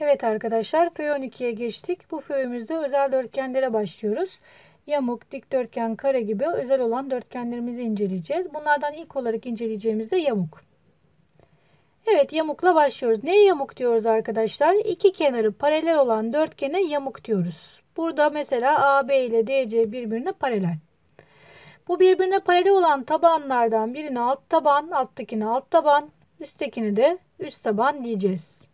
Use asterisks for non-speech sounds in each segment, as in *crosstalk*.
Evet arkadaşlar föy 12'ye geçtik. Bu föyümüzde özel dörtgenlere başlıyoruz. Yamuk, dikdörtgen, kare gibi özel olan dörtgenlerimizi inceleyeceğiz. Bunlardan ilk olarak inceleyeceğimiz de yamuk. Evet yamukla başlıyoruz. Neye yamuk diyoruz arkadaşlar? İki kenarı paralel olan dörtgene yamuk diyoruz. Burada mesela AB ile DC birbirine paralel. Bu birbirine paralel olan tabanlardan birini alt taban, alttakini alt taban, üsttekini de üst taban diyeceğiz.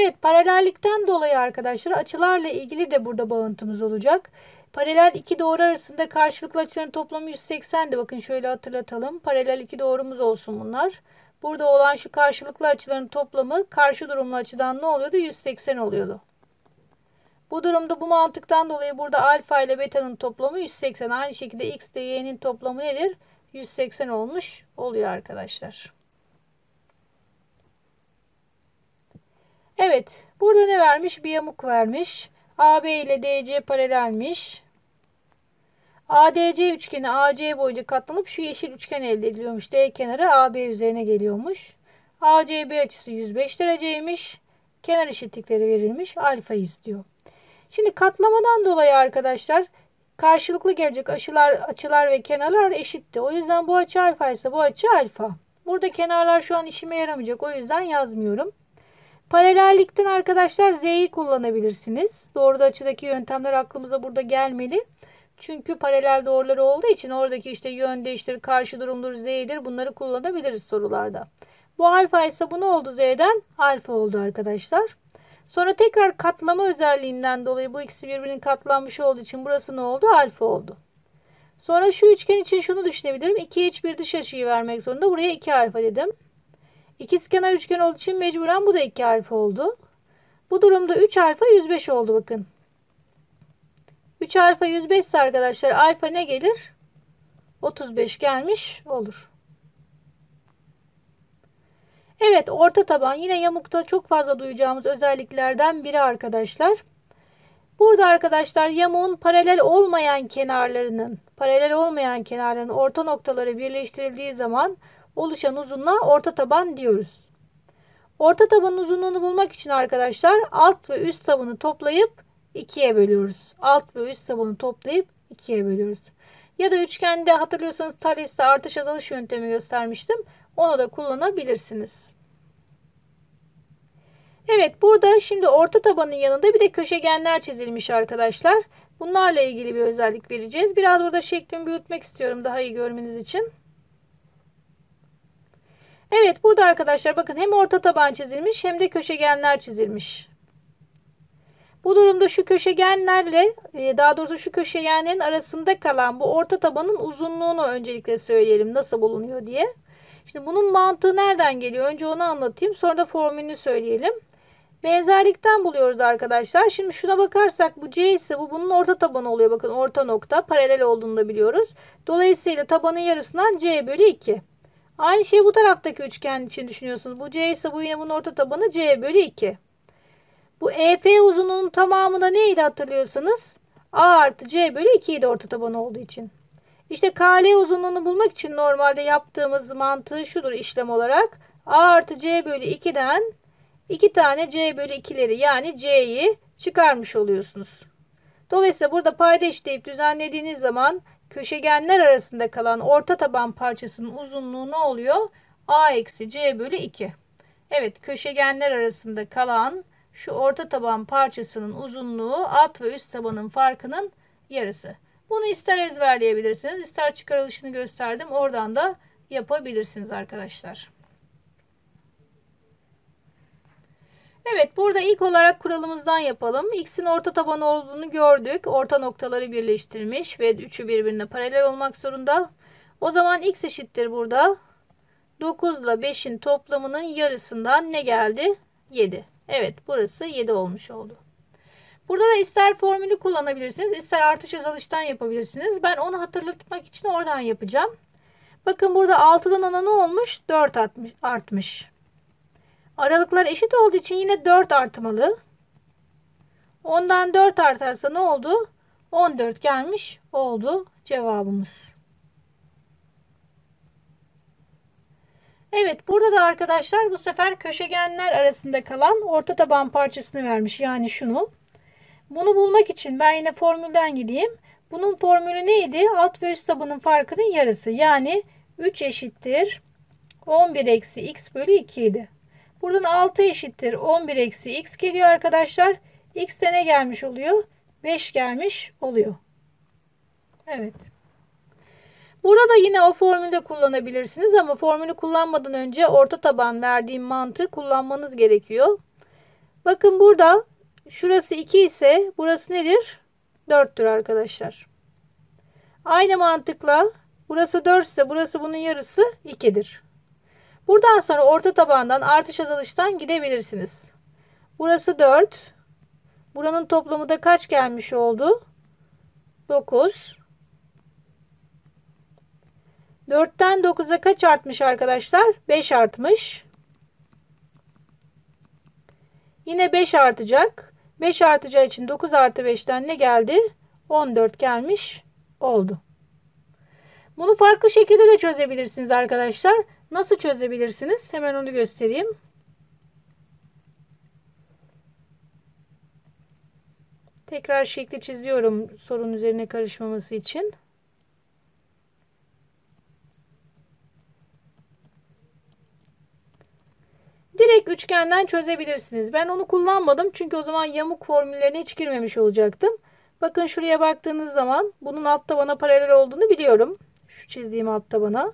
Evet paralellikten dolayı arkadaşlar açılarla ilgili de burada bağıntımız olacak. Paralel iki doğru arasında karşılıklı açıların toplamı 180'di. Bakın şöyle hatırlatalım. Paralel iki doğrumuz olsun bunlar. Burada olan şu karşılıklı açıların toplamı karşı durumlu açıdan ne oluyordu? 180 oluyordu. Bu durumda bu mantıktan dolayı burada alfa ile beta'nın toplamı 180. Aynı şekilde x ile y'nin toplamı nedir? 180 olmuş oluyor arkadaşlar. Evet. Burada ne vermiş? Bir yamuk vermiş. AB ile DC paralelmiş. ADC üçgeni AC boyunca katlanıp şu yeşil üçgen elde ediliyormuş. D kenarı AB üzerine geliyormuş. ACB açısı 105 dereceymiş. Kenar eşitlikleri verilmiş. Alfa istiyor. Şimdi katlamadan dolayı arkadaşlar karşılıklı gelecek açılar, açılar ve kenarlar eşitti. O yüzden bu açı alfa ise bu açı alfa. Burada kenarlar şu an işime yaramayacak. O yüzden yazmıyorum. Paralellikten arkadaşlar Z'yi kullanabilirsiniz. Doğru açıdaki yöntemler aklımıza burada gelmeli. Çünkü paralel doğruları olduğu için oradaki işte yön değiştir, karşı durumdur, Z'dir bunları kullanabiliriz sorularda. Bu alfa ise bu ne oldu Z'den? Alfa oldu arkadaşlar. Sonra tekrar katlama özelliğinden dolayı bu ikisi birbirini katlanmış olduğu için burası ne oldu? Alfa oldu. Sonra şu üçgen için şunu düşünebilirim. 2 iç bir dış açıyı vermek zorunda. Buraya 2 alfa dedim. İkizkenar üçgen olduğu için mecburen bu da 2 alfa oldu. Bu durumda 3 alfa 105 oldu bakın. 3 alfa 105 ise arkadaşlar alfa ne gelir? 35 gelmiş olur. Evet orta taban yine yamukta çok fazla duyacağımız özelliklerden biri arkadaşlar. Burada arkadaşlar yamuğun paralel olmayan kenarlarının paralel olmayan kenarların orta noktaları birleştirildiği zaman oluşan uzunluğa orta taban diyoruz. Orta tabanın uzunluğunu bulmak için arkadaşlar alt ve üst tabanı toplayıp ikiye bölüyoruz. Alt ve üst tabanı toplayıp ikiye bölüyoruz. Ya da üçgende hatırlıyorsanız taliste artış azalış yöntemi göstermiştim. Onu da kullanabilirsiniz. Evet burada şimdi orta tabanın yanında bir de köşegenler çizilmiş arkadaşlar. Bunlarla ilgili bir özellik vereceğiz. Biraz burada şeklimi büyütmek istiyorum daha iyi görmeniz için. Evet burada arkadaşlar bakın hem orta taban çizilmiş hem de köşegenler çizilmiş. Bu durumda şu köşegenlerle e, daha doğrusu şu köşegenlerin arasında kalan bu orta tabanın uzunluğunu öncelikle söyleyelim nasıl bulunuyor diye. Şimdi bunun mantığı nereden geliyor? Önce onu anlatayım sonra da formülünü söyleyelim. Benzerlikten buluyoruz arkadaşlar. Şimdi şuna bakarsak bu C ise bu bunun orta tabanı oluyor. Bakın orta nokta paralel olduğunu da biliyoruz. Dolayısıyla tabanın yarısından C bölü 2. Aynı şeyi bu taraftaki üçgen için düşünüyorsunuz. Bu C ise bu yine bunun orta tabanı C bölü 2. Bu EF uzunluğunun tamamı da neydi hatırlıyorsanız? A artı C bölü 2 idi orta taban olduğu için. İşte KL uzunluğunu bulmak için normalde yaptığımız mantığı şudur işlem olarak. A artı C bölü 2'den 2 tane C bölü 2'leri yani C'yi çıkarmış oluyorsunuz. Dolayısıyla burada payda eşitleyip düzenlediğiniz zaman köşegenler arasında kalan orta taban parçasının uzunluğu ne oluyor? A eksi C bölü 2. Evet köşegenler arasında kalan şu orta taban parçasının uzunluğu alt ve üst tabanın farkının yarısı. Bunu ister ezberleyebilirsiniz ister çıkarılışını gösterdim oradan da yapabilirsiniz arkadaşlar. Evet burada ilk olarak kuralımızdan yapalım. X'in orta tabanı olduğunu gördük. Orta noktaları birleştirmiş ve üçü birbirine paralel olmak zorunda. O zaman X eşittir burada. 9 ile 5'in toplamının yarısından ne geldi? 7. Evet burası 7 olmuş oldu. Burada da ister formülü kullanabilirsiniz ister artış azalıştan yapabilirsiniz. Ben onu hatırlatmak için oradan yapacağım. Bakın burada 6'dan ana ne olmuş? 4 artmış. Aralıklar eşit olduğu için yine 4 artmalı. 10'dan 4 artarsa ne oldu? 14 gelmiş oldu cevabımız. Evet burada da arkadaşlar bu sefer köşegenler arasında kalan orta taban parçasını vermiş. Yani şunu. Bunu bulmak için ben yine formülden gideyim. Bunun formülü neydi? Alt ve üst tabanın farkının yarısı. Yani 3 eşittir 11 eksi x bölü 2 idi. Buradan 6 eşittir 11 eksi x geliyor arkadaşlar. X de ne gelmiş oluyor? 5 gelmiş oluyor. Evet. Burada da yine o formülde kullanabilirsiniz ama formülü kullanmadan önce orta taban verdiğim mantığı kullanmanız gerekiyor. Bakın burada şurası 2 ise burası nedir? 4'tür arkadaşlar. Aynı mantıkla burası 4 ise burası bunun yarısı 2'dir. Buradan sonra orta tabandan artış azalıştan gidebilirsiniz. Burası 4. Buranın toplamı da kaç gelmiş oldu? 9. 4'ten 9'a kaç artmış arkadaşlar? 5 artmış. Yine 5 artacak. 5 artacağı için 9 artı 5'ten ne geldi? 14 gelmiş oldu. Bunu farklı şekilde de çözebilirsiniz arkadaşlar. Nasıl çözebilirsiniz? Hemen onu göstereyim. Tekrar şekli çiziyorum sorun üzerine karışmaması için. Direkt üçgenden çözebilirsiniz. Ben onu kullanmadım çünkü o zaman yamuk formüllerine hiç girmemiş olacaktım. Bakın şuraya baktığınız zaman bunun alt tabana paralel olduğunu biliyorum. Şu çizdiğim alt tabana.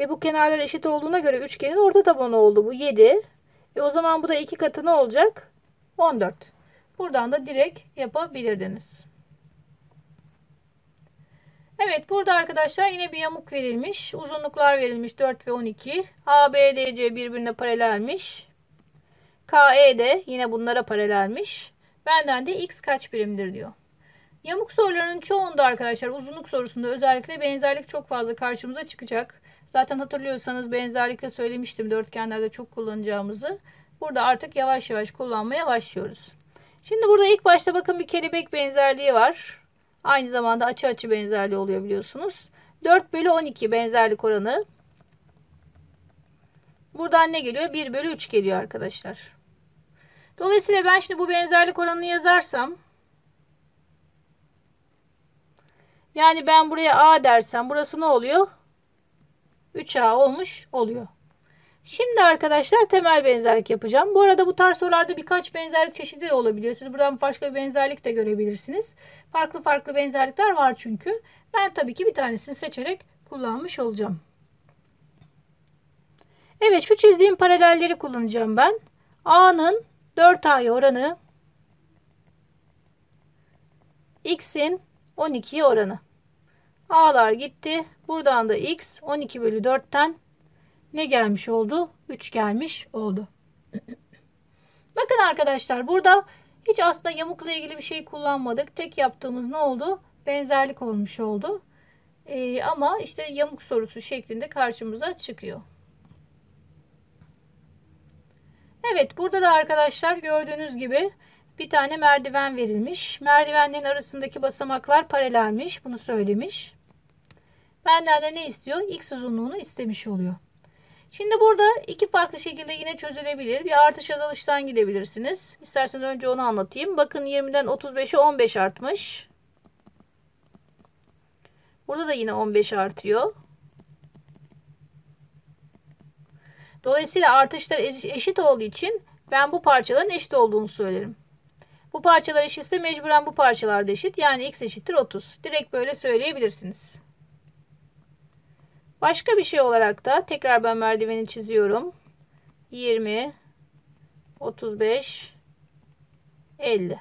Ve bu kenarlar eşit olduğuna göre üçgenin orta tabanı oldu bu 7. E o zaman bu da 2 katı ne olacak? 14. Buradan da direkt yapabilirdiniz. Evet burada arkadaşlar yine bir yamuk verilmiş. Uzunluklar verilmiş 4 ve 12. ABDC birbirine paralelmiş. KE de yine bunlara paralelmiş. Benden de x kaç birimdir diyor. Yamuk sorularının çoğunda arkadaşlar uzunluk sorusunda özellikle benzerlik çok fazla karşımıza çıkacak. Zaten hatırlıyorsanız benzerlikle söylemiştim dörtgenlerde çok kullanacağımızı. Burada artık yavaş yavaş kullanmaya başlıyoruz. Şimdi burada ilk başta bakın bir kelebek benzerliği var. Aynı zamanda açı açı benzerliği oluyor biliyorsunuz. 4 bölü 12 benzerlik oranı. Buradan ne geliyor? 1 bölü 3 geliyor arkadaşlar. Dolayısıyla ben şimdi bu benzerlik oranını yazarsam yani ben buraya A dersem burası ne oluyor? 3A olmuş oluyor. Şimdi arkadaşlar temel benzerlik yapacağım. Bu arada bu tarz sorularda birkaç benzerlik çeşidi de olabiliyor. Siz buradan başka bir benzerlik de görebilirsiniz. Farklı farklı benzerlikler var çünkü. Ben tabii ki bir tanesini seçerek kullanmış olacağım. Evet şu çizdiğim paralelleri kullanacağım ben. A'nın 4A'ya oranı X'in 12'ye oranı. A'lar gitti. Buradan da x 12 bölü 4'ten ne gelmiş oldu? 3 gelmiş oldu. *clears throat* Bakın arkadaşlar burada hiç aslında yamukla ilgili bir şey kullanmadık. Tek yaptığımız ne oldu? Benzerlik olmuş oldu. Ee, ama işte yamuk sorusu şeklinde karşımıza çıkıyor. Evet burada da arkadaşlar gördüğünüz gibi bir tane merdiven verilmiş. Merdivenlerin arasındaki basamaklar paralelmiş. Bunu söylemiş. Benden de ne istiyor? X uzunluğunu istemiş oluyor. Şimdi burada iki farklı şekilde yine çözülebilir. Bir artış azalıştan gidebilirsiniz. İsterseniz önce onu anlatayım. Bakın 20'den 35'e 15 artmış. Burada da yine 15 artıyor. Dolayısıyla artışlar eşit olduğu için ben bu parçaların eşit olduğunu söylerim. Bu parçalar eşitse mecburen bu parçalar da eşit. Yani x eşittir 30. Direkt böyle söyleyebilirsiniz. Başka bir şey olarak da tekrar ben merdiveni çiziyorum. 20 35 50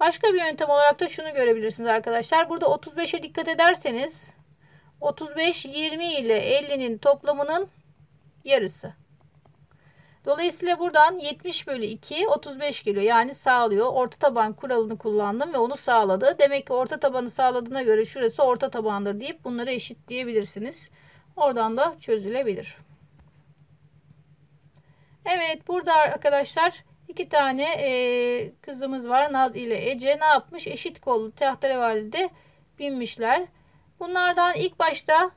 Başka bir yöntem olarak da şunu görebilirsiniz arkadaşlar. Burada 35'e dikkat ederseniz 35 20 ile 50'nin toplamının yarısı. Dolayısıyla buradan 70 bölü 2 35 geliyor. Yani sağlıyor. Orta taban kuralını kullandım ve onu sağladı. Demek ki orta tabanı sağladığına göre şurası orta tabandır deyip bunları eşitleyebilirsiniz. Oradan da çözülebilir. Evet burada arkadaşlar iki tane e, kızımız var. Naz ile Ece ne yapmış? Eşit kollu tahterevalide binmişler. Bunlardan ilk başta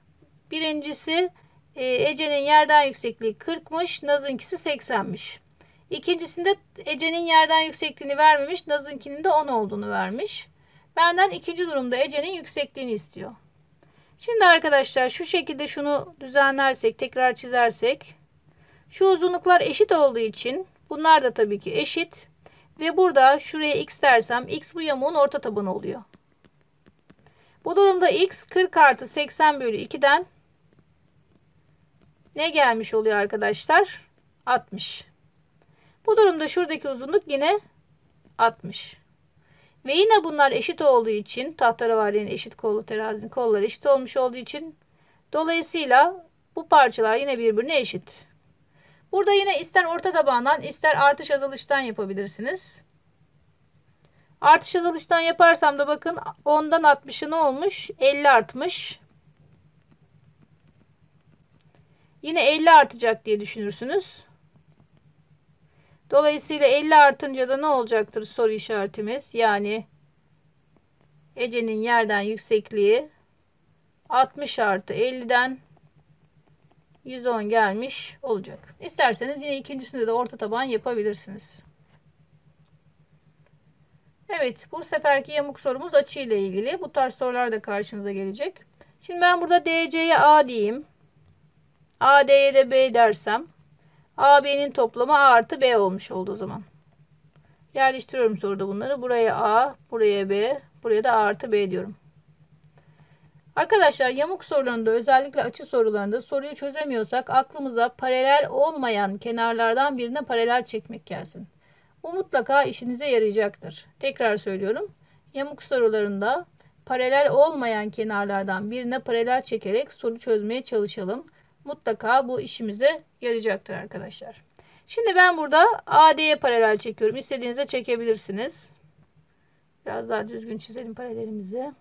birincisi ee, Ece'nin yerden yüksekliği 40'mış. Naz'ınkisi 80'miş. İkincisinde Ece'nin yerden yüksekliğini vermemiş. Naz'ınkinin de 10 olduğunu vermiş. Benden ikinci durumda Ece'nin yüksekliğini istiyor. Şimdi arkadaşlar şu şekilde şunu düzenlersek, tekrar çizersek. Şu uzunluklar eşit olduğu için bunlar da tabii ki eşit. Ve burada şuraya x dersem x bu yamuğun orta tabanı oluyor. Bu durumda x 40 artı 80 bölü 2'den ne gelmiş oluyor arkadaşlar? 60. Bu durumda şuradaki uzunluk yine 60. Ve yine bunlar eşit olduğu için tahtaravarinin eşit kolu terazinin kolları eşit olmuş olduğu için dolayısıyla bu parçalar yine birbirine eşit. Burada yine ister orta tabandan ister artış azalıştan yapabilirsiniz. Artış azalıştan yaparsam da bakın 10'dan 60'ı ne olmuş? 50 artmış. Yine 50 artacak diye düşünürsünüz. Dolayısıyla 50 artınca da ne olacaktır soru işaretimiz. Yani Ece'nin yerden yüksekliği 60 artı 50'den 110 gelmiş olacak. İsterseniz yine ikincisinde de orta taban yapabilirsiniz. Evet bu seferki yamuk sorumuz açı ile ilgili. Bu tarz sorular da karşınıza gelecek. Şimdi ben burada DC'ye A diyeyim. AD'ye de B dersem AB'nin toplamı A artı B olmuş oldu o zaman. Yerleştiriyorum soruda bunları. Buraya A, buraya B, buraya da A artı B diyorum. Arkadaşlar yamuk sorularında özellikle açı sorularında soruyu çözemiyorsak aklımıza paralel olmayan kenarlardan birine paralel çekmek gelsin. Bu mutlaka işinize yarayacaktır. Tekrar söylüyorum. Yamuk sorularında paralel olmayan kenarlardan birine paralel çekerek soru çözmeye çalışalım mutlaka bu işimize yarayacaktır arkadaşlar. Şimdi ben burada AD'ye paralel çekiyorum. İstediğinizde çekebilirsiniz. Biraz daha düzgün çizelim paralelimizi.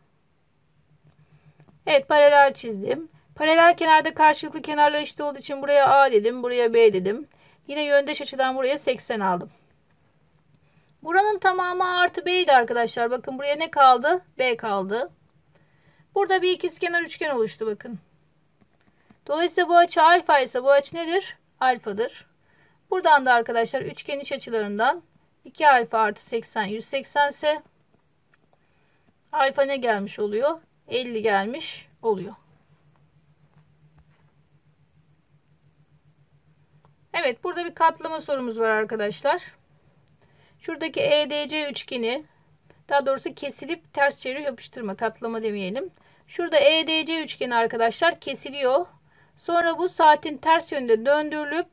Evet paralel çizdim. Paralel kenarda karşılıklı kenarlar eşit olduğu için buraya A dedim. Buraya B dedim. Yine yöndeş açıdan buraya 80 aldım. Buranın tamamı artı B'ydi arkadaşlar. Bakın buraya ne kaldı? B kaldı. Burada bir ikizkenar üçgen oluştu bakın. Dolayısıyla bu açı alfa ise bu açı nedir? Alfadır. Buradan da arkadaşlar üçgen iç açılarından 2 alfa artı 80 180 ise alfa ne gelmiş oluyor? 50 gelmiş oluyor. Evet burada bir katlama sorumuz var arkadaşlar. Şuradaki EDC üçgeni daha doğrusu kesilip ters çevirip yapıştırma katlama demeyelim. Şurada EDC üçgeni arkadaşlar kesiliyor. Sonra bu saatin ters yönde döndürülüp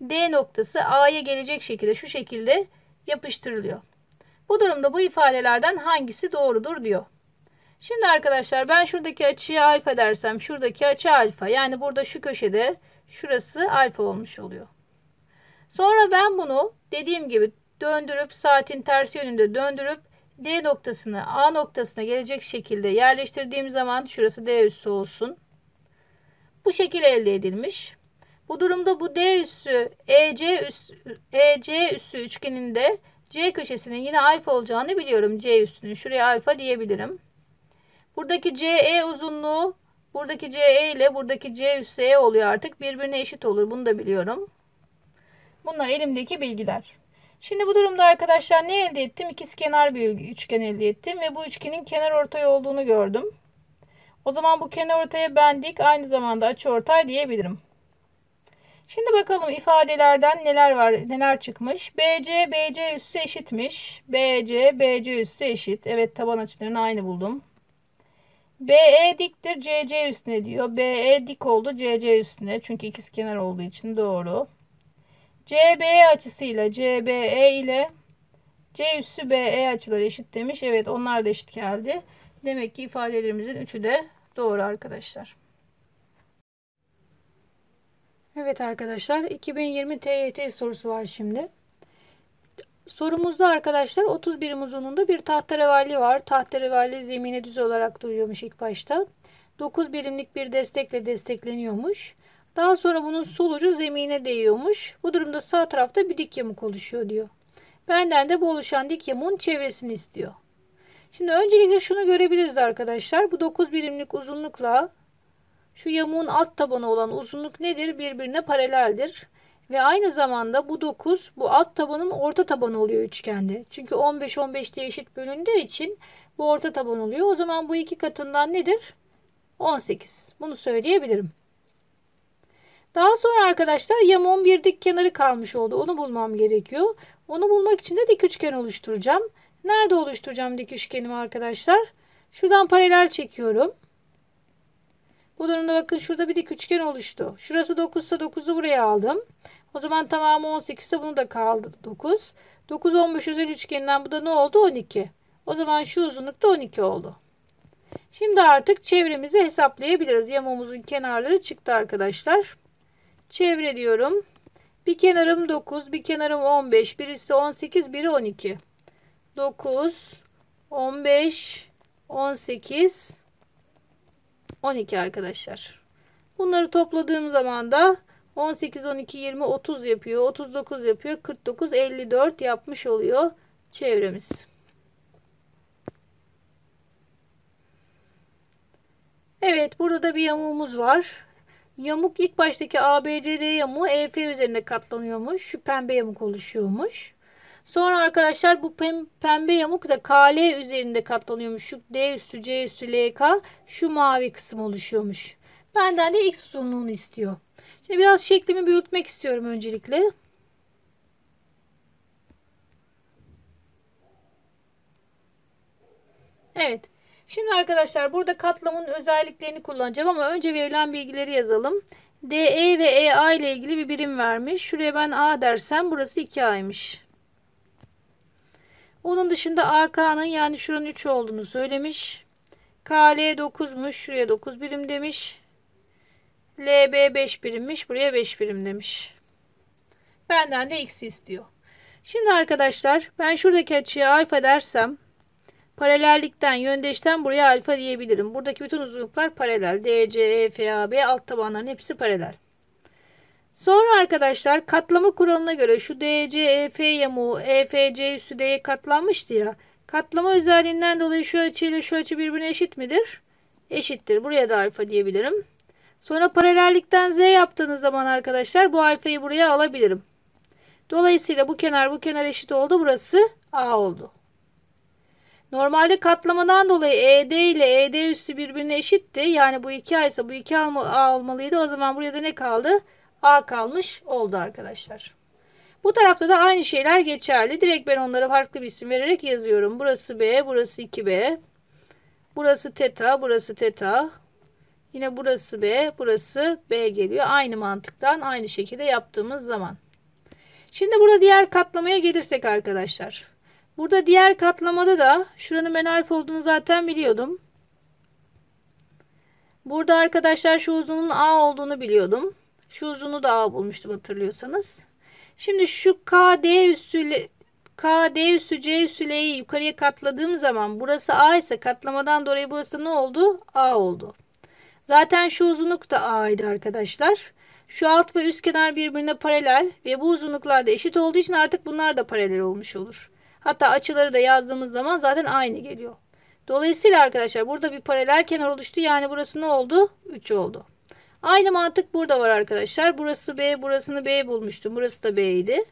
D noktası A'ya gelecek şekilde şu şekilde yapıştırılıyor. Bu durumda bu ifadelerden hangisi doğrudur diyor. Şimdi arkadaşlar ben şuradaki açıya alfa dersem şuradaki açı alfa. Yani burada şu köşede şurası alfa olmuş oluyor. Sonra ben bunu dediğim gibi döndürüp saatin ters yönünde döndürüp D noktasını A noktasına gelecek şekilde yerleştirdiğim zaman şurası D üssü olsun bu şekil elde edilmiş. Bu durumda bu D üssü EC üssü, EC üssü üçgeninde C köşesinin yine alfa olacağını biliyorum. C üssünü şuraya alfa diyebilirim. Buradaki CE uzunluğu buradaki CE ile buradaki C üssü E oluyor artık. Birbirine eşit olur. Bunu da biliyorum. Bunlar elimdeki bilgiler. Şimdi bu durumda arkadaşlar ne elde ettim? kenar bir üçgen elde ettim ve bu üçgenin kenar ortay olduğunu gördüm. O zaman bu kenar ortaya bendik aynı zamanda açı ortay diyebilirim. Şimdi bakalım ifadelerden neler var, neler çıkmış. BC, BC üssü eşitmiş. BC, BC üssü eşit. Evet taban açılarını aynı buldum. BE diktir CC üstüne diyor. BE dik oldu CC üstüne. Çünkü ikiz kenar olduğu için doğru. CBE açısıyla CBE ile C üssü BE açıları eşit demiş. Evet onlar da eşit geldi. Demek ki ifadelerimizin üçü de Doğru arkadaşlar. Evet arkadaşlar 2020 TYT sorusu var şimdi. Sorumuzda arkadaşlar 31 uzunluğunda bir tahterevalli var. Tahterevalli zemine düz olarak duruyormuş ilk başta. 9 birimlik bir destekle destekleniyormuş. Daha sonra bunun sol ucu zemine değiyormuş. Bu durumda sağ tarafta bir dik yamuk oluşuyor diyor. Benden de bu oluşan dik yamuğun çevresini istiyor. Şimdi öncelikle şunu görebiliriz arkadaşlar. Bu 9 birimlik uzunlukla şu yamuğun alt tabanı olan uzunluk nedir? Birbirine paraleldir. Ve aynı zamanda bu 9 bu alt tabanın orta tabanı oluyor üçgende. Çünkü 15 15 diye eşit bölündüğü için bu orta taban oluyor. O zaman bu iki katından nedir? 18. Bunu söyleyebilirim. Daha sonra arkadaşlar yamuğun bir dik kenarı kalmış oldu. Onu bulmam gerekiyor. Onu bulmak için de dik üçgen oluşturacağım. Nerede oluşturacağım dik üçgenimi arkadaşlar? Şuradan paralel çekiyorum. Bu durumda bakın şurada bir dik üçgen oluştu. Şurası 9 ise 9'u buraya aldım. O zaman tamamı 18 ise bunu da kaldı 9. 9 15 özel üçgeninden bu da ne oldu? 12. O zaman şu uzunluk da 12 oldu. Şimdi artık çevremizi hesaplayabiliriz. Yamamızın kenarları çıktı arkadaşlar. Çevre diyorum. Bir kenarım 9, bir kenarım 15, birisi 18, biri 12. 9, 15, 18, 12 arkadaşlar. Bunları topladığım zaman da 18, 12, 20, 30 yapıyor. 39 yapıyor. 49, 54 yapmış oluyor çevremiz. Evet burada da bir yamuğumuz var. Yamuk ilk baştaki ABCD yamuğu EF üzerinde katlanıyormuş. Şu pembe yamuk oluşuyormuş. Sonra arkadaşlar bu pembe yamuk da KL üzerinde katlanıyormuş. Şu D üstü C üstü LK şu mavi kısım oluşuyormuş. Benden de X uzunluğunu istiyor. Şimdi biraz şeklimi büyütmek istiyorum öncelikle. Evet. Şimdi arkadaşlar burada katlamın özelliklerini kullanacağım ama önce verilen bilgileri yazalım. DE ve EA ile ilgili bir birim vermiş. Şuraya ben A dersem burası 2A'ymış. Onun dışında AK'nın yani şuranın 3 olduğunu söylemiş. KL 9'muş. Şuraya 9 birim demiş. LB 5 birimmiş. Buraya 5 birim demiş. Benden de x istiyor. Şimdi arkadaşlar ben şuradaki açıya alfa dersem paralellikten yöndeşten buraya alfa diyebilirim. Buradaki bütün uzunluklar paralel. DC, EF, B alt tabanların hepsi paralel. Sonra arkadaşlar katlama kuralına göre şu DC EF yamuğu EFC üssü D'ye katlanmıştı ya. Katlama özelliğinden dolayı şu açıyla şu açı birbirine eşit midir? Eşittir. Buraya da alfa diyebilirim. Sonra paralellikten Z yaptığınız zaman arkadaşlar bu alfayı buraya alabilirim. Dolayısıyla bu kenar bu kenar eşit oldu. Burası A oldu. Normalde katlamadan dolayı ED ile ED üstü birbirine eşitti. Yani bu 2 A ise bu 2 A olmalıydı. O zaman buraya da ne kaldı? A kalmış oldu arkadaşlar. Bu tarafta da aynı şeyler geçerli. Direkt ben onlara farklı bir isim vererek yazıyorum. Burası B, burası 2B. Burası teta, burası teta. Yine burası B, burası B geliyor. Aynı mantıktan aynı şekilde yaptığımız zaman. Şimdi burada diğer katlamaya gelirsek arkadaşlar. Burada diğer katlamada da şuranın ben alfa olduğunu zaten biliyordum. Burada arkadaşlar şu uzunun A olduğunu biliyordum. Şu uzunu da A bulmuştum hatırlıyorsanız. Şimdi şu KD üssü KD üssü C üssü L'yi yukarıya katladığım zaman burası A ise katlamadan dolayı burası ne oldu? A oldu. Zaten şu uzunluk da A'ydı arkadaşlar. Şu alt ve üst kenar birbirine paralel ve bu uzunluklar da eşit olduğu için artık bunlar da paralel olmuş olur. Hatta açıları da yazdığımız zaman zaten aynı geliyor. Dolayısıyla arkadaşlar burada bir paralel kenar oluştu. Yani burası ne oldu? 3 oldu. Aynı mantık burada var arkadaşlar. Burası B, burasını B bulmuştum. Burası da B idi.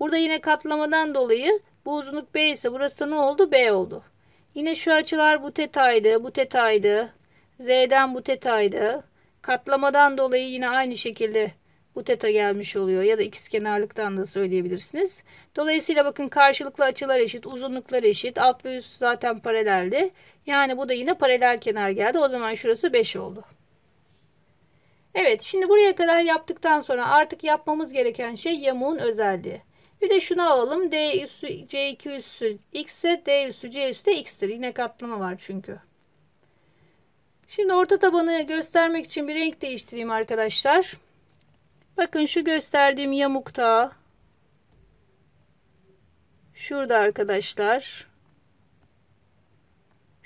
Burada yine katlamadan dolayı bu uzunluk B ise burası da ne oldu? B oldu. Yine şu açılar bu tetaydı, bu tetaydı. Z'den bu tetaydı. Katlamadan dolayı yine aynı şekilde bu teta gelmiş oluyor ya da ikizkenarlıktan da söyleyebilirsiniz. Dolayısıyla bakın karşılıklı açılar eşit, uzunluklar eşit, alt ve üst zaten paraleldi. Yani bu da yine paralel kenar geldi. O zaman şurası 5 oldu. Evet şimdi buraya kadar yaptıktan sonra artık yapmamız gereken şey yamuğun özelliği. Bir de şunu alalım. D üssü C2 üssü X ise D üssü C üssü de X'tir. Yine katlama var çünkü. Şimdi orta tabanı göstermek için bir renk değiştireyim arkadaşlar. Bakın şu gösterdiğim yamukta şurada arkadaşlar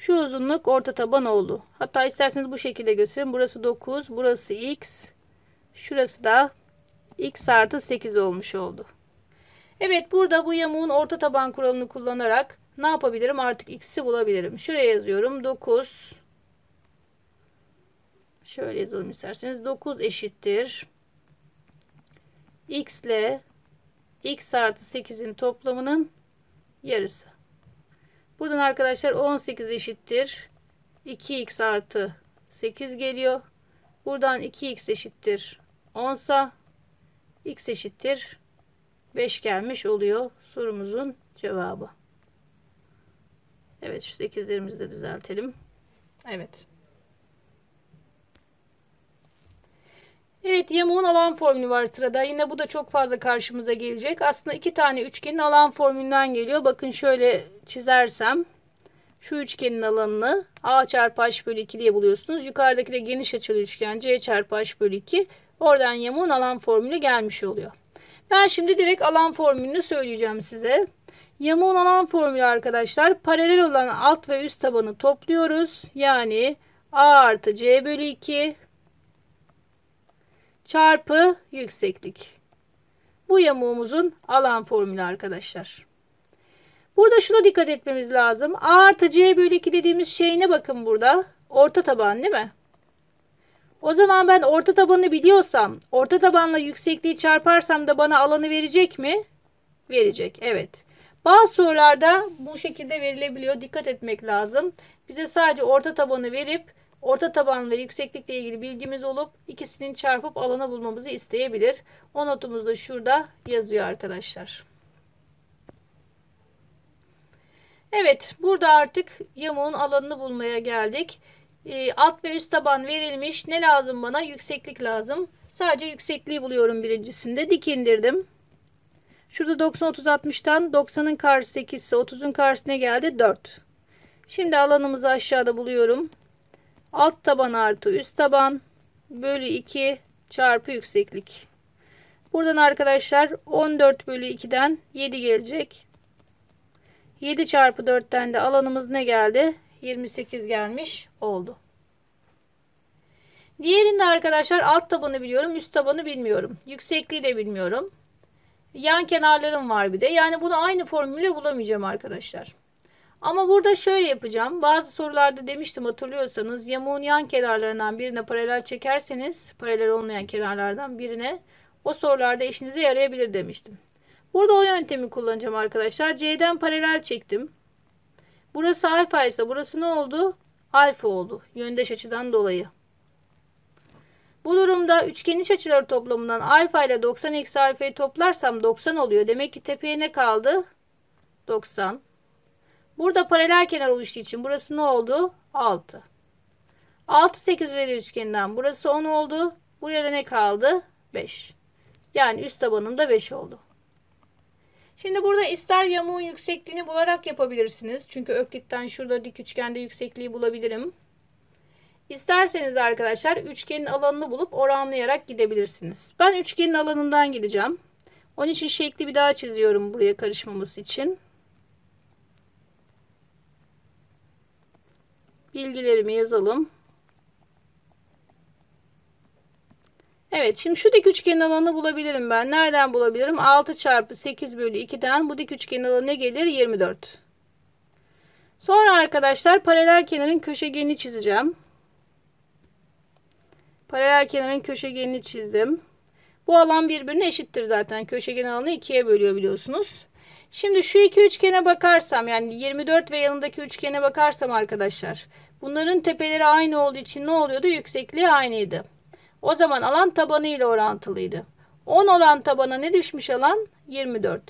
şu uzunluk orta taban oldu. Hatta isterseniz bu şekilde göstereyim. Burası 9, burası x. Şurası da x artı 8 olmuş oldu. Evet burada bu yamuğun orta taban kuralını kullanarak ne yapabilirim? Artık x'i bulabilirim. Şuraya yazıyorum. 9 şöyle yazalım isterseniz. 9 eşittir. x ile x artı 8'in toplamının yarısı. Buradan arkadaşlar 18 eşittir 2x artı 8 geliyor. Buradan 2x eşittir 10 sa x eşittir 5 gelmiş oluyor sorumuzun cevabı. Evet şu 8'lerimizi de düzeltelim. Evet. Evet yamuğun alan formülü var sırada. Yine bu da çok fazla karşımıza gelecek. Aslında iki tane üçgenin alan formülünden geliyor. Bakın şöyle çizersem şu üçgenin alanını A çarpı H bölü 2 diye buluyorsunuz. Yukarıdaki de geniş açılı üçgen C çarpı H bölü 2. Oradan yamuğun alan formülü gelmiş oluyor. Ben şimdi direkt alan formülünü söyleyeceğim size. Yamuğun alan formülü arkadaşlar paralel olan alt ve üst tabanı topluyoruz. Yani A artı C bölü 2 çarpı yükseklik. Bu yamuğumuzun alan formülü arkadaşlar. Burada şuna dikkat etmemiz lazım. A artı C bölü 2 dediğimiz şeyine bakın burada. Orta taban değil mi? O zaman ben orta tabanı biliyorsam orta tabanla yüksekliği çarparsam da bana alanı verecek mi? Verecek evet. Bazı sorularda bu şekilde verilebiliyor. Dikkat etmek lazım. Bize sadece orta tabanı verip Orta taban ve yükseklikle ilgili bilgimiz olup ikisinin çarpıp alanı bulmamızı isteyebilir. O notumuz da şurada yazıyor arkadaşlar. Evet burada artık yamuğun alanını bulmaya geldik. Ee, alt ve üst taban verilmiş. Ne lazım bana? Yükseklik lazım. Sadece yüksekliği buluyorum birincisinde. Dik indirdim. Şurada 90 30 60'tan 90'ın karşısı 8 ise 30'un karşısına geldi 4. Şimdi alanımızı aşağıda buluyorum alt taban artı üst taban bölü 2 çarpı yükseklik. Buradan arkadaşlar 14 bölü 2'den 7 gelecek. 7 çarpı 4'ten de alanımız ne geldi? 28 gelmiş oldu. Diğerinde arkadaşlar alt tabanı biliyorum, üst tabanı bilmiyorum. Yüksekliği de bilmiyorum. Yan kenarlarım var bir de. Yani bunu aynı formülle bulamayacağım arkadaşlar. Ama burada şöyle yapacağım. Bazı sorularda demiştim hatırlıyorsanız yamuğun yan kenarlarından birine paralel çekerseniz paralel olmayan kenarlardan birine o sorularda işinize yarayabilir demiştim. Burada o yöntemi kullanacağım arkadaşlar. C'den paralel çektim. Burası alfa ise burası ne oldu? Alfa oldu. Yöndeş açıdan dolayı. Bu durumda üçgen iç açıları toplamından alfa ile 90 eksi alfayı toplarsam 90 oluyor. Demek ki tepeye ne kaldı? 90. Burada paralel kenar oluştuğu için burası ne oldu? 6. 6 8 üzeri üçgeninden burası 10 oldu. Buraya da ne kaldı? 5. Yani üst tabanım da 5 oldu. Şimdi burada ister yamuğun yüksekliğini bularak yapabilirsiniz. Çünkü öklitten şurada dik üçgende yüksekliği bulabilirim. İsterseniz arkadaşlar üçgenin alanını bulup oranlayarak gidebilirsiniz. Ben üçgenin alanından gideceğim. Onun için şekli bir daha çiziyorum buraya karışmaması için. bilgilerimi yazalım. Evet şimdi şu dik üçgen alanı bulabilirim ben. Nereden bulabilirim? 6 çarpı 8 bölü 2'den bu dik üçgen alanı ne gelir? 24. Sonra arkadaşlar paralel kenarın köşegenini çizeceğim. Paralel kenarın köşegenini çizdim. Bu alan birbirine eşittir zaten. Köşegen alanı ikiye bölüyor biliyorsunuz. Şimdi şu iki üçgene bakarsam yani 24 ve yanındaki üçgene bakarsam arkadaşlar bunların tepeleri aynı olduğu için ne oluyordu? Yüksekliği aynıydı. O zaman alan tabanı ile orantılıydı. 10 olan tabana ne düşmüş alan? 24.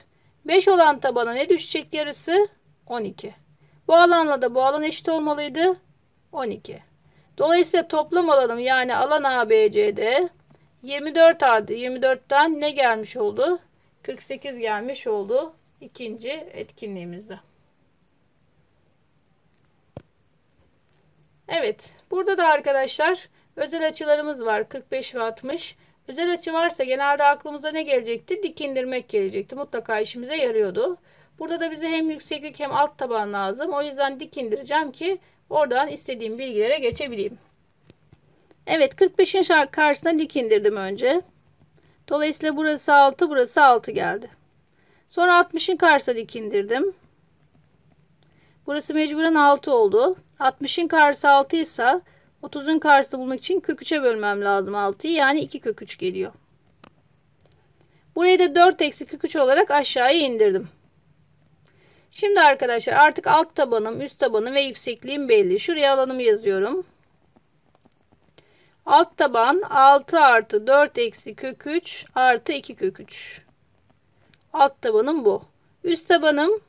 5 olan tabana ne düşecek yarısı? 12. Bu alanla da bu alan eşit olmalıydı. 12. Dolayısıyla toplam alanım yani alan ABC'de 24 artı 24'ten ne gelmiş oldu? 48 gelmiş oldu ikinci etkinliğimizde. Evet burada da arkadaşlar özel açılarımız var 45 ve 60. Özel açı varsa genelde aklımıza ne gelecekti? Dik indirmek gelecekti. Mutlaka işimize yarıyordu. Burada da bize hem yükseklik hem alt taban lazım. O yüzden dik indireceğim ki oradan istediğim bilgilere geçebileyim. Evet 45'in karşısına dik indirdim önce. Dolayısıyla burası 6 burası 6 geldi. Sonra 60'ın karşısına dik indirdim. Burası mecburen 6 oldu. 60'ın karşısı 6 ise 30'un karşısını bulmak için kök 3'e bölmem lazım 6'yı. Yani 2 kök 3 geliyor. Burayı da 4 eksi kök 3 olarak aşağıya indirdim. Şimdi arkadaşlar artık alt tabanım, üst tabanım ve yüksekliğim belli. Şuraya alanımı yazıyorum. Alt taban 6 artı 4 eksi kök 3 artı 2 kök 3. Alt tabanım bu. Üst tabanım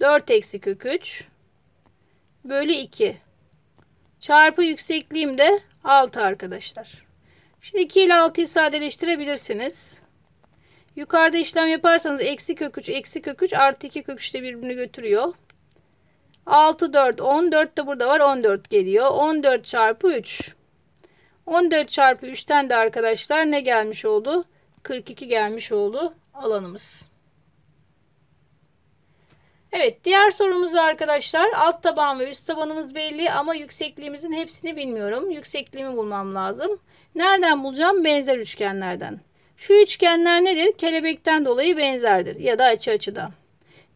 4 eksi kök 3 bölü 2 çarpı yüksekliğim de 6 arkadaşlar. Şimdi 2 ile 6'yı sadeleştirebilirsiniz. Yukarıda işlem yaparsanız eksi kök 3 eksi kök 3 artı 2 kök 3 de birbirini götürüyor. 6 4 14 de burada var 14 geliyor. 14 çarpı 3. 14 çarpı 3'ten de arkadaşlar ne gelmiş oldu? 42 gelmiş oldu alanımız. Evet diğer sorumuz arkadaşlar alt taban ve üst tabanımız belli ama yüksekliğimizin hepsini bilmiyorum. Yüksekliğimi bulmam lazım. Nereden bulacağım? Benzer üçgenlerden. Şu üçgenler nedir? Kelebekten dolayı benzerdir ya da açı açıdan.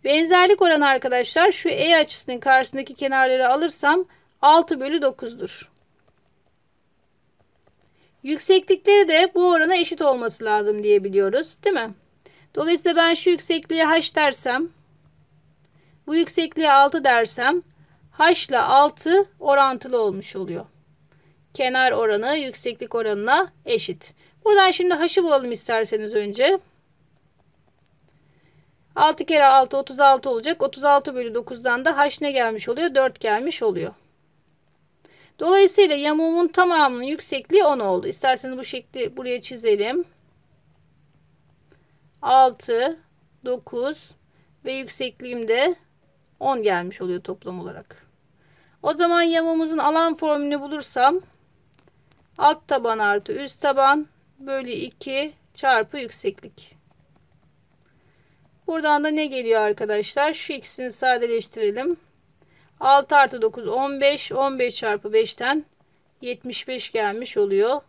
Benzerlik oranı arkadaşlar şu E açısının karşısındaki kenarları alırsam 6 bölü 9'dur. Yükseklikleri de bu orana eşit olması lazım diyebiliyoruz değil mi? Dolayısıyla ben şu yüksekliğe h dersem bu yüksekliğe 6 dersem h ile 6 orantılı olmuş oluyor. Kenar oranı yükseklik oranına eşit. Buradan şimdi h'ı bulalım isterseniz önce. 6 kere 6 36 olacak. 36 bölü 9'dan da h ne gelmiş oluyor? 4 gelmiş oluyor. Dolayısıyla yamuğumun tamamının yüksekliği 10 oldu. İsterseniz bu şekli buraya çizelim. 6, 9 ve yüksekliğimde 10 gelmiş oluyor toplam olarak. O zaman yamamızın alan formülünü bulursam alt taban artı üst taban bölü 2 çarpı yükseklik. Buradan da ne geliyor arkadaşlar? Şu ikisini sadeleştirelim. 6 artı 9 15. 15 çarpı 5'ten 75 gelmiş oluyor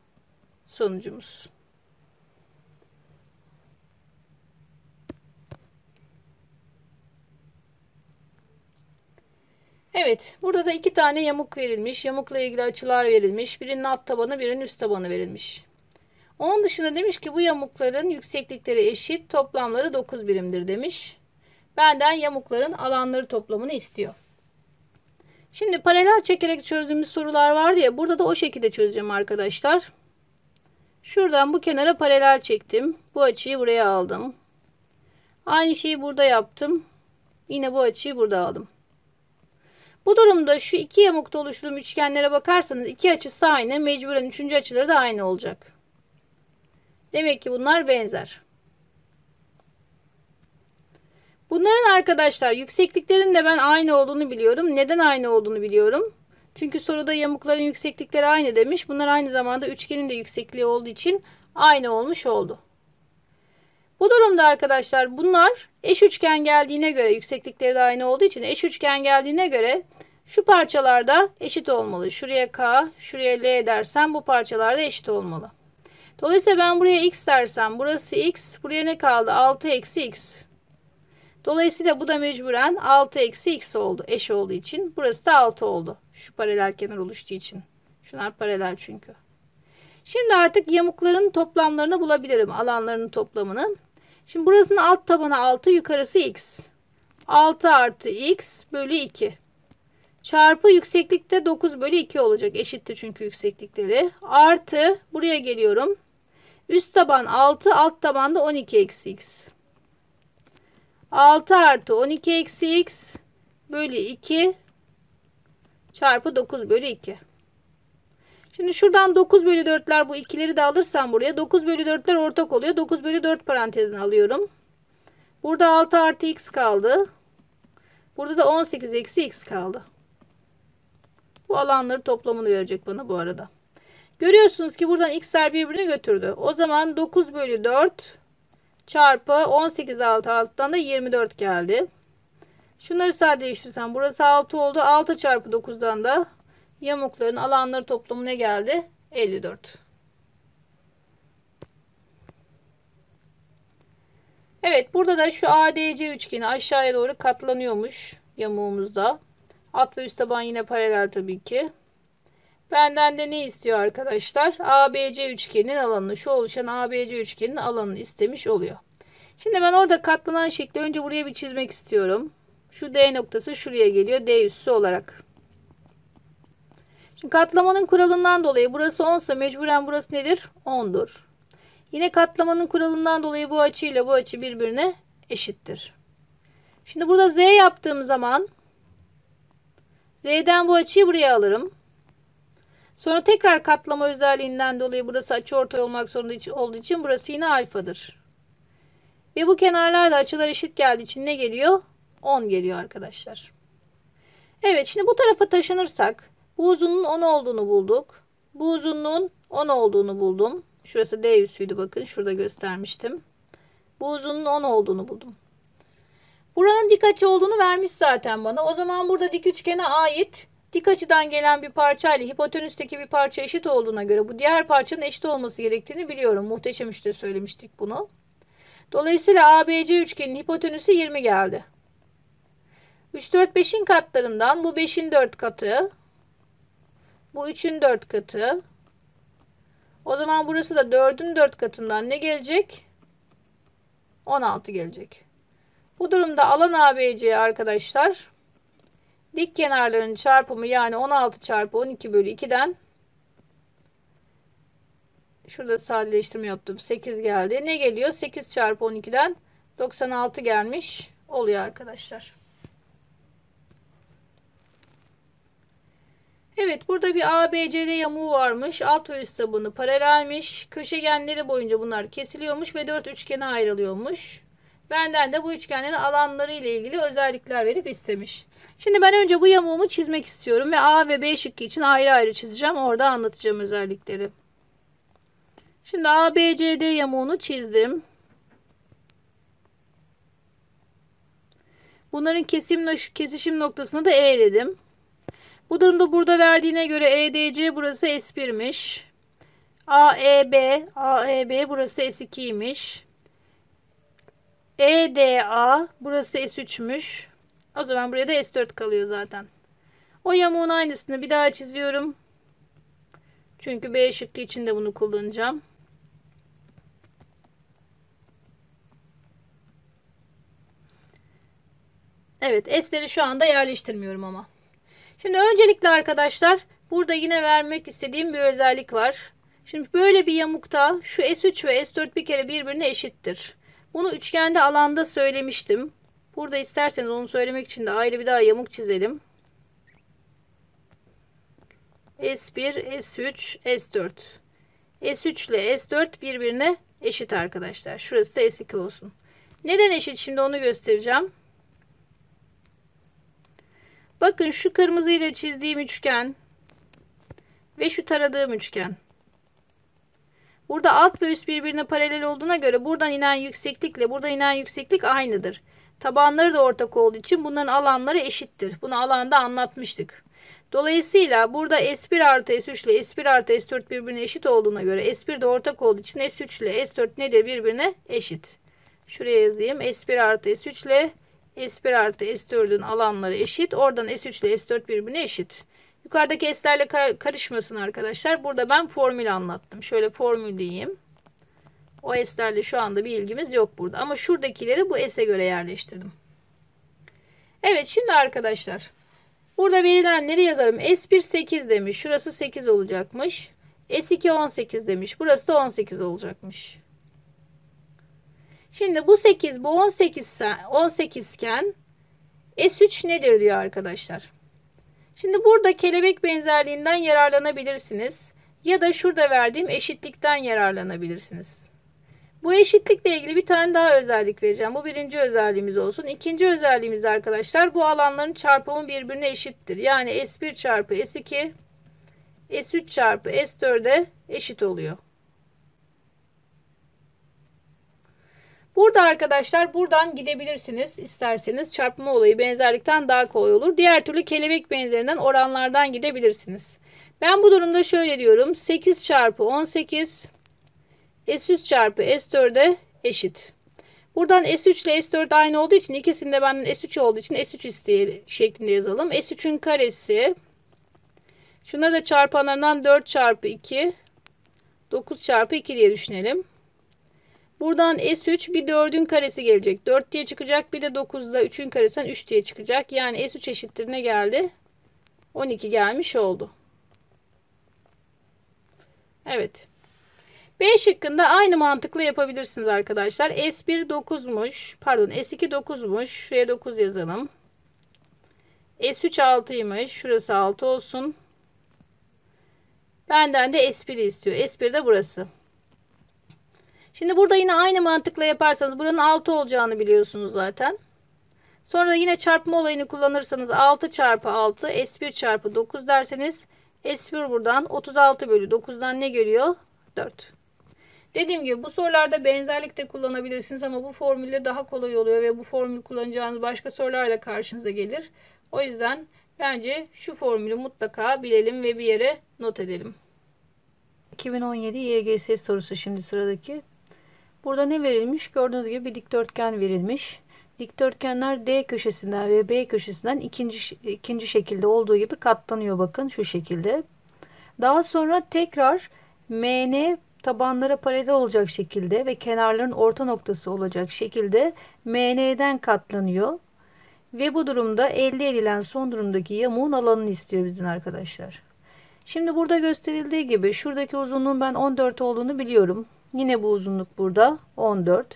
sonucumuz. Evet burada da iki tane yamuk verilmiş. Yamukla ilgili açılar verilmiş. Birinin alt tabanı birinin üst tabanı verilmiş. Onun dışında demiş ki bu yamukların yükseklikleri eşit toplamları 9 birimdir demiş. Benden yamukların alanları toplamını istiyor. Şimdi paralel çekerek çözdüğümüz sorular vardı ya burada da o şekilde çözeceğim arkadaşlar. Şuradan bu kenara paralel çektim. Bu açıyı buraya aldım. Aynı şeyi burada yaptım. Yine bu açıyı burada aldım. Bu durumda şu iki yamukta oluşturduğum üçgenlere bakarsanız iki açısı aynı. Mecburen üçüncü açıları da aynı olacak. Demek ki bunlar benzer. Bunların arkadaşlar yüksekliklerin de ben aynı olduğunu biliyorum. Neden aynı olduğunu biliyorum? Çünkü soruda yamukların yükseklikleri aynı demiş. Bunlar aynı zamanda üçgenin de yüksekliği olduğu için aynı olmuş oldu. Bu durumda arkadaşlar bunlar eş üçgen geldiğine göre yükseklikleri de aynı olduğu için eş üçgen geldiğine göre şu parçalarda eşit olmalı. Şuraya K, şuraya L dersem bu parçalarda eşit olmalı. Dolayısıyla ben buraya X dersem burası X, buraya ne kaldı? 6 eksi X. Dolayısıyla bu da mecburen 6 eksi X oldu. Eş olduğu için. Burası da 6 oldu. Şu paralel kenar oluştuğu için. Şunlar paralel çünkü. Şimdi artık yamukların toplamlarını bulabilirim. Alanlarının toplamını. Şimdi burasının alt tabanı 6 yukarısı x. 6 artı x bölü 2. Çarpı yükseklikte 9 bölü 2 olacak. eşittir çünkü yükseklikleri. Artı buraya geliyorum. Üst taban 6 alt taban da 12 eksi x. 6 artı 12 eksi x bölü 2 çarpı 9 bölü 2. Şimdi şuradan 9 bölü 4'ler bu ikileri de alırsam buraya 9 bölü 4'ler ortak oluyor. 9 bölü 4 parantezini alıyorum. Burada 6 artı x kaldı. Burada da 18 eksi x kaldı. Bu alanları toplamını verecek bana bu arada. Görüyorsunuz ki buradan x'ler birbirini götürdü. O zaman 9 bölü 4 çarpı 18 6 alttan da 24 geldi. Şunları sadeleştirsem burası 6 oldu. 6 çarpı 9'dan da Yamukların alanları toplamı ne geldi? 54. Evet burada da şu ADC üçgeni aşağıya doğru katlanıyormuş yamuğumuzda. Alt ve üst taban yine paralel tabii ki. Benden de ne istiyor arkadaşlar? ABC üçgenin alanını, şu oluşan ABC üçgenin alanını istemiş oluyor. Şimdi ben orada katlanan şekli önce buraya bir çizmek istiyorum. Şu D noktası şuraya geliyor. D üssü olarak. Katlamanın kuralından dolayı burası 10 ise mecburen burası nedir? 10'dur. Yine katlamanın kuralından dolayı bu açı ile bu açı birbirine eşittir. Şimdi burada z yaptığım zaman z'den bu açıyı buraya alırım. Sonra tekrar katlama özelliğinden dolayı burası açı açıortay olmak zorunda olduğu için burası yine alfadır. Ve bu kenarlar da açılar eşit geldiği için ne geliyor? 10 geliyor arkadaşlar. Evet şimdi bu tarafa taşınırsak bu uzunluğun 10 olduğunu bulduk. Bu uzunluğun 10 olduğunu buldum. Şurası D üssüydü bakın. Şurada göstermiştim. Bu uzunluğun 10 olduğunu buldum. Buranın dik açı olduğunu vermiş zaten bana. O zaman burada dik üçgene ait dik açıdan gelen bir parça ile hipotenüsteki bir parça eşit olduğuna göre bu diğer parçanın eşit olması gerektiğini biliyorum. Muhteşem işte söylemiştik bunu. Dolayısıyla ABC üçgenin hipotenüsü 20 geldi. 3, 4, 5'in katlarından bu 5'in 4 katı, bu 3'ün 4 katı. O zaman burası da 4'ün 4 katından ne gelecek? 16 gelecek. Bu durumda alan ABC arkadaşlar dik kenarların çarpımı yani 16 çarpı 12 bölü 2'den şurada sadeleştirme yaptım. 8 geldi. Ne geliyor? 8 çarpı 12'den 96 gelmiş oluyor arkadaşlar. Evet burada bir ABCD yamuğu varmış. Alt ve üst tabanı paralelmiş. Köşegenleri boyunca bunlar kesiliyormuş ve dört üçgene ayrılıyormuş. Benden de bu üçgenlerin alanları ile ilgili özellikler verip istemiş. Şimdi ben önce bu yamuğumu çizmek istiyorum ve A ve B şıkkı için ayrı ayrı çizeceğim. Orada anlatacağım özellikleri. Şimdi ABCD yamuğunu çizdim. Bunların kesim, kesişim noktasına da E dedim. Bu durumda burada verdiğine göre EDC burası S1'miş. AEB, AEB burası S2'ymiş. EDA burası S3'müş. O zaman buraya da S4 kalıyor zaten. O yamuğun aynısını bir daha çiziyorum. Çünkü B şıkkı için de bunu kullanacağım. Evet S'leri şu anda yerleştirmiyorum ama. Şimdi öncelikle arkadaşlar burada yine vermek istediğim bir özellik var. Şimdi böyle bir yamukta şu S3 ve S4 bir kere birbirine eşittir. Bunu üçgende alanda söylemiştim. Burada isterseniz onu söylemek için de ayrı bir daha yamuk çizelim. S1, S3, S4. S3 ile S4 birbirine eşit arkadaşlar. Şurası da S2 olsun. Neden eşit şimdi onu göstereceğim. Bakın şu kırmızı ile çizdiğim üçgen ve şu taradığım üçgen. Burada alt ve üst birbirine paralel olduğuna göre buradan inen yükseklikle burada inen yükseklik aynıdır. Tabanları da ortak olduğu için bunların alanları eşittir. Bunu alanda anlatmıştık. Dolayısıyla burada S1 artı S3 ile S1 artı S4 birbirine eşit olduğuna göre S1 de ortak olduğu için S3 ile S4 nedir birbirine eşit. Şuraya yazayım. S1 artı S3 ile S1 artı S4'ün alanları eşit. Oradan S3 ile S4 birbirine eşit. Yukarıdaki S'lerle kar karışmasın arkadaşlar. Burada ben formül anlattım. Şöyle formül diyeyim. O S'lerle şu anda bir ilgimiz yok burada. Ama şuradakileri bu S'e göre yerleştirdim. Evet şimdi arkadaşlar. Burada verilenleri yazarım. S1 8 demiş. Şurası 8 olacakmış. S2 18 demiş. Burası da 18 olacakmış. Şimdi bu 8 bu 18 18 iken S3 nedir diyor arkadaşlar. Şimdi burada kelebek benzerliğinden yararlanabilirsiniz ya da şurada verdiğim eşitlikten yararlanabilirsiniz. Bu eşitlikle ilgili bir tane daha özellik vereceğim. Bu birinci özelliğimiz olsun. İkinci özelliğimiz arkadaşlar bu alanların çarpımı birbirine eşittir. Yani S1 çarpı S2 S3 çarpı S4'e eşit oluyor. Burada arkadaşlar buradan gidebilirsiniz. isterseniz çarpma olayı benzerlikten daha kolay olur. Diğer türlü kelebek benzerinden oranlardan gidebilirsiniz. Ben bu durumda şöyle diyorum. 8 çarpı 18 S3 çarpı S4'e eşit. Buradan S3 ile S4 aynı olduğu için ikisinde ben S3 olduğu için S3 isteyelim şeklinde yazalım. S3'ün karesi şuna da çarpanlarından 4 çarpı 2 9 çarpı 2 diye düşünelim. Buradan S3 bir 4'ün karesi gelecek. 4 diye çıkacak. Bir de 9'da 3'ün karesinden 3 diye çıkacak. Yani S3 eşittir ne geldi? 12 gelmiş oldu. Evet. B şıkkında aynı mantıkla yapabilirsiniz arkadaşlar. S1 9'muş. Pardon S2 9'muş. Şuraya 9 yazalım. S3 6'ymış. Şurası 6 olsun. Benden de S1'i istiyor. S1 de burası. Şimdi burada yine aynı mantıkla yaparsanız buranın 6 olacağını biliyorsunuz zaten. Sonra yine çarpma olayını kullanırsanız 6 çarpı 6 S1 çarpı 9 derseniz S1 buradan 36 bölü 9'dan ne geliyor? 4. Dediğim gibi bu sorularda benzerlik de kullanabilirsiniz ama bu formülle daha kolay oluyor ve bu formülü kullanacağınız başka sorularla karşınıza gelir. O yüzden bence şu formülü mutlaka bilelim ve bir yere not edelim. 2017 YGS sorusu şimdi sıradaki. Burada ne verilmiş? Gördüğünüz gibi bir dikdörtgen verilmiş. Dikdörtgenler D köşesinden ve B köşesinden ikinci, ikinci şekilde olduğu gibi katlanıyor bakın şu şekilde. Daha sonra tekrar MN tabanlara paralel olacak şekilde ve kenarların orta noktası olacak şekilde MN'den katlanıyor. Ve bu durumda elde edilen son durumdaki yamuğun alanını istiyor bizim arkadaşlar. Şimdi burada gösterildiği gibi şuradaki uzunluğun ben 14 olduğunu biliyorum. Yine bu uzunluk burada 14.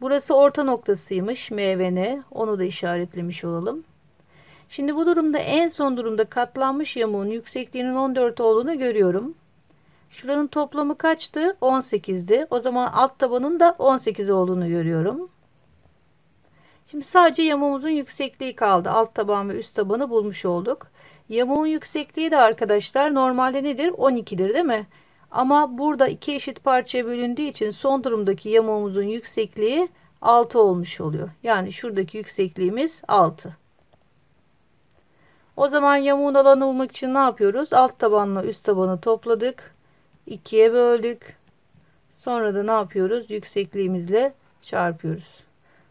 Burası orta noktasıymış M Onu da işaretlemiş olalım. Şimdi bu durumda en son durumda katlanmış yamuğun yüksekliğinin 14 olduğunu görüyorum. Şuranın toplamı kaçtı? 18'di. O zaman alt tabanın da 18 olduğunu görüyorum. Şimdi sadece yamuğumuzun yüksekliği kaldı. Alt taban ve üst tabanı bulmuş olduk. Yamuğun yüksekliği de arkadaşlar normalde nedir? 12'dir değil mi? Ama burada iki eşit parçaya bölündüğü için son durumdaki yamuğumuzun yüksekliği 6 olmuş oluyor. Yani şuradaki yüksekliğimiz 6. O zaman yamuğun alanı bulmak için ne yapıyoruz? Alt tabanla üst tabanı topladık. 2'ye böldük. Sonra da ne yapıyoruz? Yüksekliğimizle çarpıyoruz.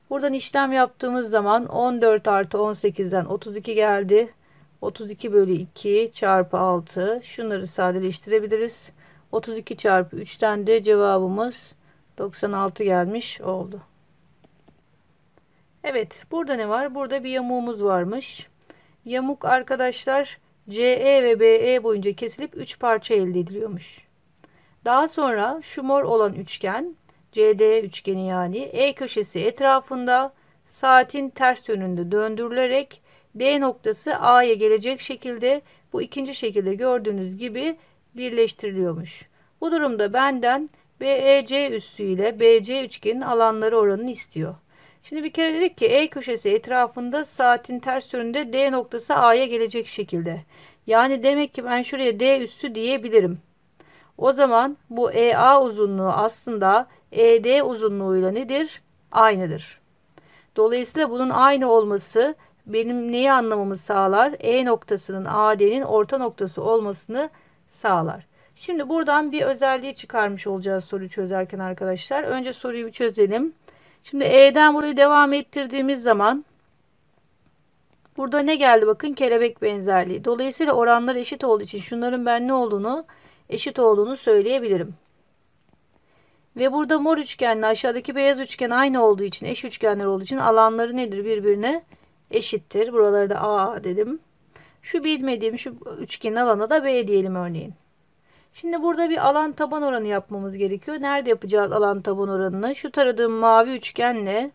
Buradan işlem yaptığımız zaman 14 artı 18'den 32 geldi. 32 bölü 2 çarpı 6 şunları sadeleştirebiliriz. 32 çarpı 3'ten de cevabımız 96 gelmiş oldu. Evet burada ne var? Burada bir yamuğumuz varmış. Yamuk arkadaşlar CE ve BE boyunca kesilip 3 parça elde ediliyormuş. Daha sonra şu mor olan üçgen CD üçgeni yani E köşesi etrafında saatin ters yönünde döndürülerek D noktası A'ya gelecek şekilde bu ikinci şekilde gördüğünüz gibi birleştiriliyormuş. Bu durumda benden BEC üssü ile BC üçgenin alanları oranını istiyor. Şimdi bir kere dedik ki E köşesi etrafında saatin ters yönünde D noktası A'ya gelecek şekilde. Yani demek ki ben şuraya D üssü diyebilirim. O zaman bu EA uzunluğu aslında ED uzunluğuyla nedir? Aynıdır. Dolayısıyla bunun aynı olması benim neyi anlamamı sağlar? E noktasının AD'nin orta noktası olmasını sağlar. Şimdi buradan bir özelliği çıkarmış olacağız soruyu çözerken arkadaşlar. Önce soruyu bir çözelim. Şimdi E'den burayı devam ettirdiğimiz zaman burada ne geldi bakın kelebek benzerliği. Dolayısıyla oranlar eşit olduğu için şunların ben ne olduğunu eşit olduğunu söyleyebilirim. Ve burada mor üçgenle aşağıdaki beyaz üçgen aynı olduğu için eş üçgenler olduğu için alanları nedir birbirine? eşittir. Buraları da A dedim. Şu bilmediğim şu üçgenin alana da B diyelim örneğin. Şimdi burada bir alan taban oranı yapmamız gerekiyor. Nerede yapacağız alan taban oranını? Şu taradığım mavi üçgenle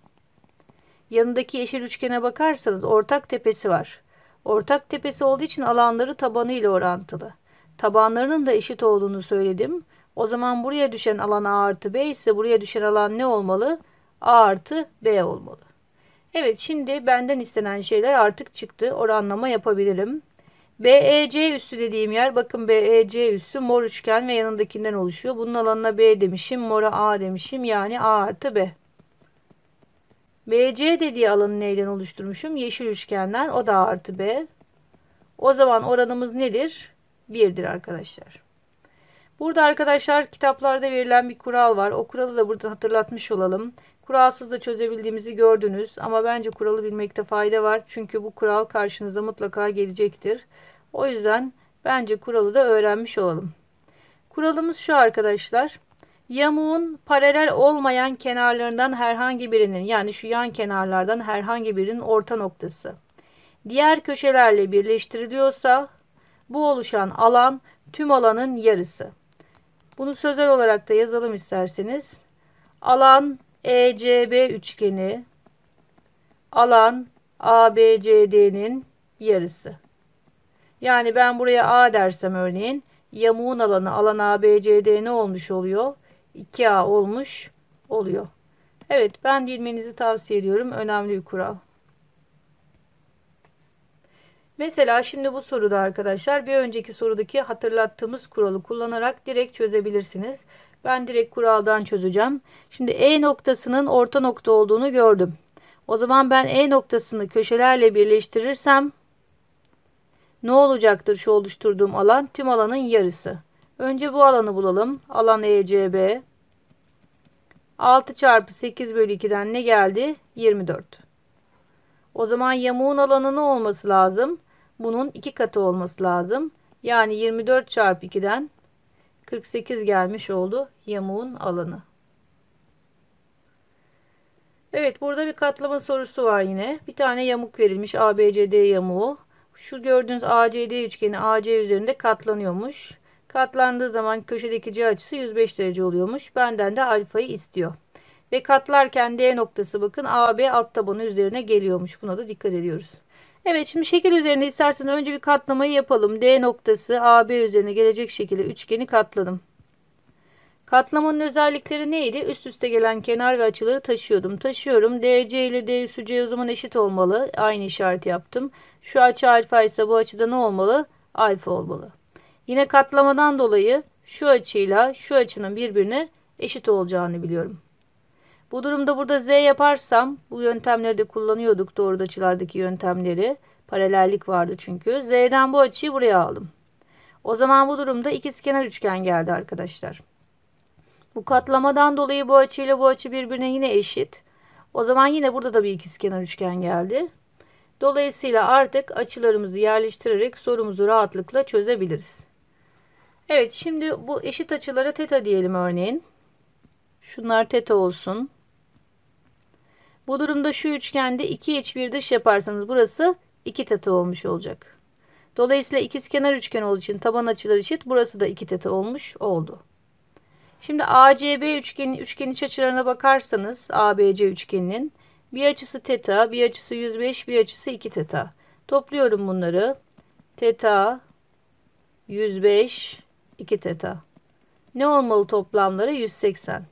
yanındaki yeşil üçgene bakarsanız ortak tepesi var. Ortak tepesi olduğu için alanları tabanı ile orantılı. Tabanlarının da eşit olduğunu söyledim. O zaman buraya düşen alan A artı B ise buraya düşen alan ne olmalı? A artı B olmalı. Evet şimdi benden istenen şeyler artık çıktı. Oranlama yapabilirim. BEC üssü dediğim yer bakın BEC üssü mor üçgen ve yanındakinden oluşuyor. Bunun alanına B demişim. Mora A demişim. Yani A artı B. BC dediği alanı neyden oluşturmuşum? Yeşil üçgenden. O da A artı B. O zaman oranımız nedir? 1'dir arkadaşlar. Burada arkadaşlar kitaplarda verilen bir kural var. O kuralı da burada hatırlatmış olalım. Kuralsız da çözebildiğimizi gördünüz ama bence kuralı bilmekte fayda var. Çünkü bu kural karşınıza mutlaka gelecektir. O yüzden bence kuralı da öğrenmiş olalım. Kuralımız şu arkadaşlar. Yamuğun paralel olmayan kenarlarından herhangi birinin yani şu yan kenarlardan herhangi birinin orta noktası. Diğer köşelerle birleştiriliyorsa bu oluşan alan tüm alanın yarısı. Bunu sözel olarak da yazalım isterseniz. Alan ECB üçgeni alan ABCD'nin yarısı. Yani ben buraya A dersem örneğin yamuğun alanı alan ABCD ne olmuş oluyor? 2A olmuş oluyor. Evet ben bilmenizi tavsiye ediyorum. Önemli bir kural. Mesela şimdi bu soruda arkadaşlar bir önceki sorudaki hatırlattığımız kuralı kullanarak direkt çözebilirsiniz. Ben direkt kuraldan çözeceğim. Şimdi E noktasının orta nokta olduğunu gördüm. O zaman ben E noktasını köşelerle birleştirirsem ne olacaktır şu oluşturduğum alan? Tüm alanın yarısı. Önce bu alanı bulalım. Alan ECB. 6 çarpı 8 bölü 2'den ne geldi? 24. O zaman yamuğun alanı ne olması lazım? Bunun 2 katı olması lazım. Yani 24 çarpı 2'den 48 gelmiş oldu yamuğun alanı. Evet burada bir katlama sorusu var yine. Bir tane yamuk verilmiş ABCD yamuğu. Şu gördüğünüz ACD üçgeni AC üzerinde katlanıyormuş. Katlandığı zaman köşedeki C açısı 105 derece oluyormuş. Benden de alfayı istiyor. Ve katlarken D noktası bakın AB alt tabanı üzerine geliyormuş. Buna da dikkat ediyoruz. Evet şimdi şekil üzerinde isterseniz önce bir katlamayı yapalım. D noktası AB üzerine gelecek şekilde üçgeni katladım. Katlamanın özellikleri neydi? Üst üste gelen kenar ve açıları taşıyordum. Taşıyorum. DC ile DSC o zaman eşit olmalı. Aynı işareti yaptım. Şu açı alfa ise bu açıda ne olmalı? Alfa olmalı. Yine katlamadan dolayı şu açıyla şu açının birbirine eşit olacağını biliyorum. Bu durumda burada z yaparsam bu yöntemleri de kullanıyorduk doğrudaçılardaki yöntemleri. Paralellik vardı çünkü. Z'den bu açıyı buraya aldım. O zaman bu durumda ikizkenar üçgen geldi arkadaşlar. Bu katlamadan dolayı bu açıyla bu açı birbirine yine eşit. O zaman yine burada da bir ikizkenar üçgen geldi. Dolayısıyla artık açılarımızı yerleştirerek sorumuzu rahatlıkla çözebiliriz. Evet şimdi bu eşit açılara teta diyelim örneğin. Şunlar teta olsun. Bu durumda şu üçgende 2 iç bir dış yaparsanız burası 2 teta olmuş olacak. Dolayısıyla ikizkenar üçgen olduğu için taban açıları eşit. Burası da 2 teta olmuş oldu. Şimdi ACB üçgeni, üçgen iç açılarına bakarsanız ABC üçgeninin bir açısı teta, bir açısı 105, bir açısı 2 teta. Topluyorum bunları. Teta 105 2 teta. Ne olmalı toplamları? 180.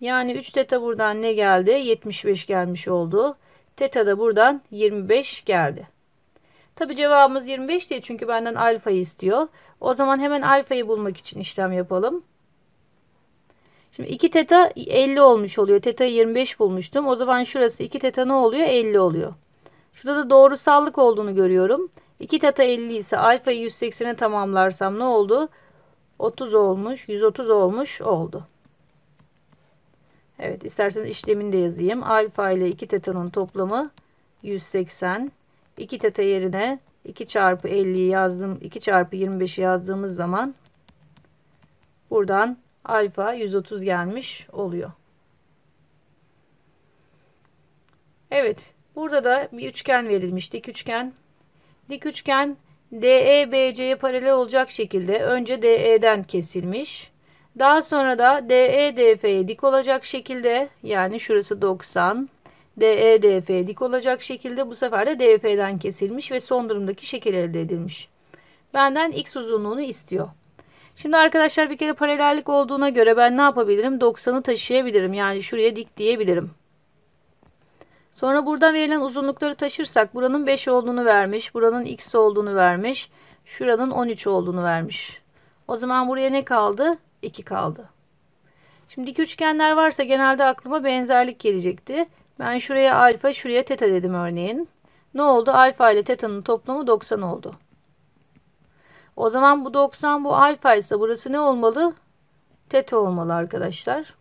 Yani 3 teta buradan ne geldi? 75 gelmiş oldu. Teta da buradan 25 geldi. Tabi cevabımız 25 değil çünkü benden alfayı istiyor. O zaman hemen alfayı bulmak için işlem yapalım. Şimdi 2 teta 50 olmuş oluyor. Teta 25 bulmuştum. O zaman şurası 2 teta ne oluyor? 50 oluyor. Şurada da doğrusallık olduğunu görüyorum. 2 teta 50 ise alfayı 180'e tamamlarsam ne oldu? 30 olmuş, 130 olmuş oldu. Evet isterseniz işlemini de yazayım. Alfa ile 2 tetanın toplamı 180. 2 teta yerine 2 çarpı 50'yi yazdım. 2 çarpı 25'i yazdığımız zaman buradan alfa 130 gelmiş oluyor. Evet. Burada da bir üçgen verilmiş. Dik üçgen. Dik üçgen DEBC'ye paralel olacak şekilde önce DE'den kesilmiş. Daha sonra da DEDF'ye dik olacak şekilde yani şurası 90 DEDF dik olacak şekilde bu sefer de DF'den kesilmiş ve son durumdaki şekil elde edilmiş. Benden x uzunluğunu istiyor. Şimdi arkadaşlar bir kere paralellik olduğuna göre ben ne yapabilirim? 90'ı taşıyabilirim. Yani şuraya dik diyebilirim. Sonra burada verilen uzunlukları taşırsak buranın 5 olduğunu vermiş. Buranın x olduğunu vermiş. Şuranın 13 olduğunu vermiş. O zaman buraya ne kaldı? 2 kaldı. Şimdi dik üçgenler varsa genelde aklıma benzerlik gelecekti. Ben şuraya alfa, şuraya teta dedim örneğin. Ne oldu? Alfa ile teta'nın toplamı 90 oldu. O zaman bu 90 bu alfa ise burası ne olmalı? Teta olmalı arkadaşlar.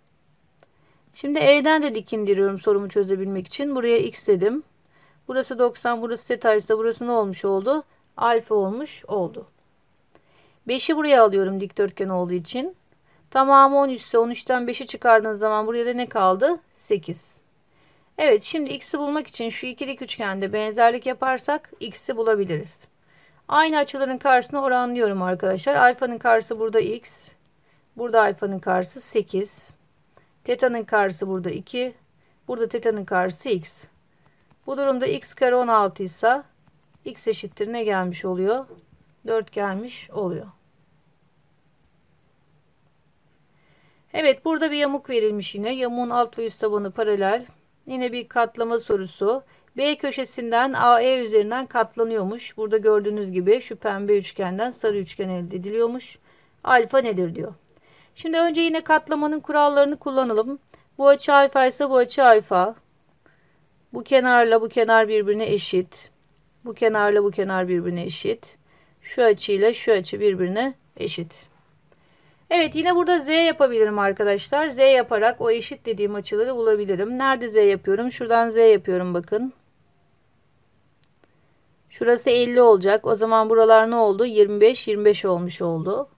Şimdi E'den de dik indiriyorum sorumu çözebilmek için. Buraya x dedim. Burası 90, burası teta ise burası ne olmuş oldu? Alfa olmuş oldu. 5'i buraya alıyorum dikdörtgen olduğu için. Tamamı 13 ise 13'ten 5'i çıkardığınız zaman buraya da ne kaldı? 8. Evet şimdi x'i bulmak için şu ikilik üçgende benzerlik yaparsak x'i bulabiliriz. Aynı açıların karşısına oranlıyorum arkadaşlar. Alfanın karşısı burada x. Burada alfanın karşısı 8. Teta'nın karşısı burada 2. Burada teta'nın karşısı x. Bu durumda x kare 16 ise x eşittir ne gelmiş oluyor? 4 gelmiş oluyor. Evet burada bir yamuk verilmiş yine. Yamuğun alt ve üst tabanı paralel. Yine bir katlama sorusu. B köşesinden AE üzerinden katlanıyormuş. Burada gördüğünüz gibi şu pembe üçgenden sarı üçgen elde ediliyormuş. Alfa nedir diyor. Şimdi önce yine katlamanın kurallarını kullanalım. Bu açı alfa ise bu açı alfa. Bu kenarla bu kenar birbirine eşit. Bu kenarla bu kenar birbirine eşit. Şu açıyla şu açı birbirine eşit. Evet yine burada z yapabilirim arkadaşlar. Z yaparak o eşit dediğim açıları bulabilirim. Nerede z yapıyorum? Şuradan z yapıyorum bakın. Şurası 50 olacak. O zaman buralar ne oldu? 25 25 olmuş oldu.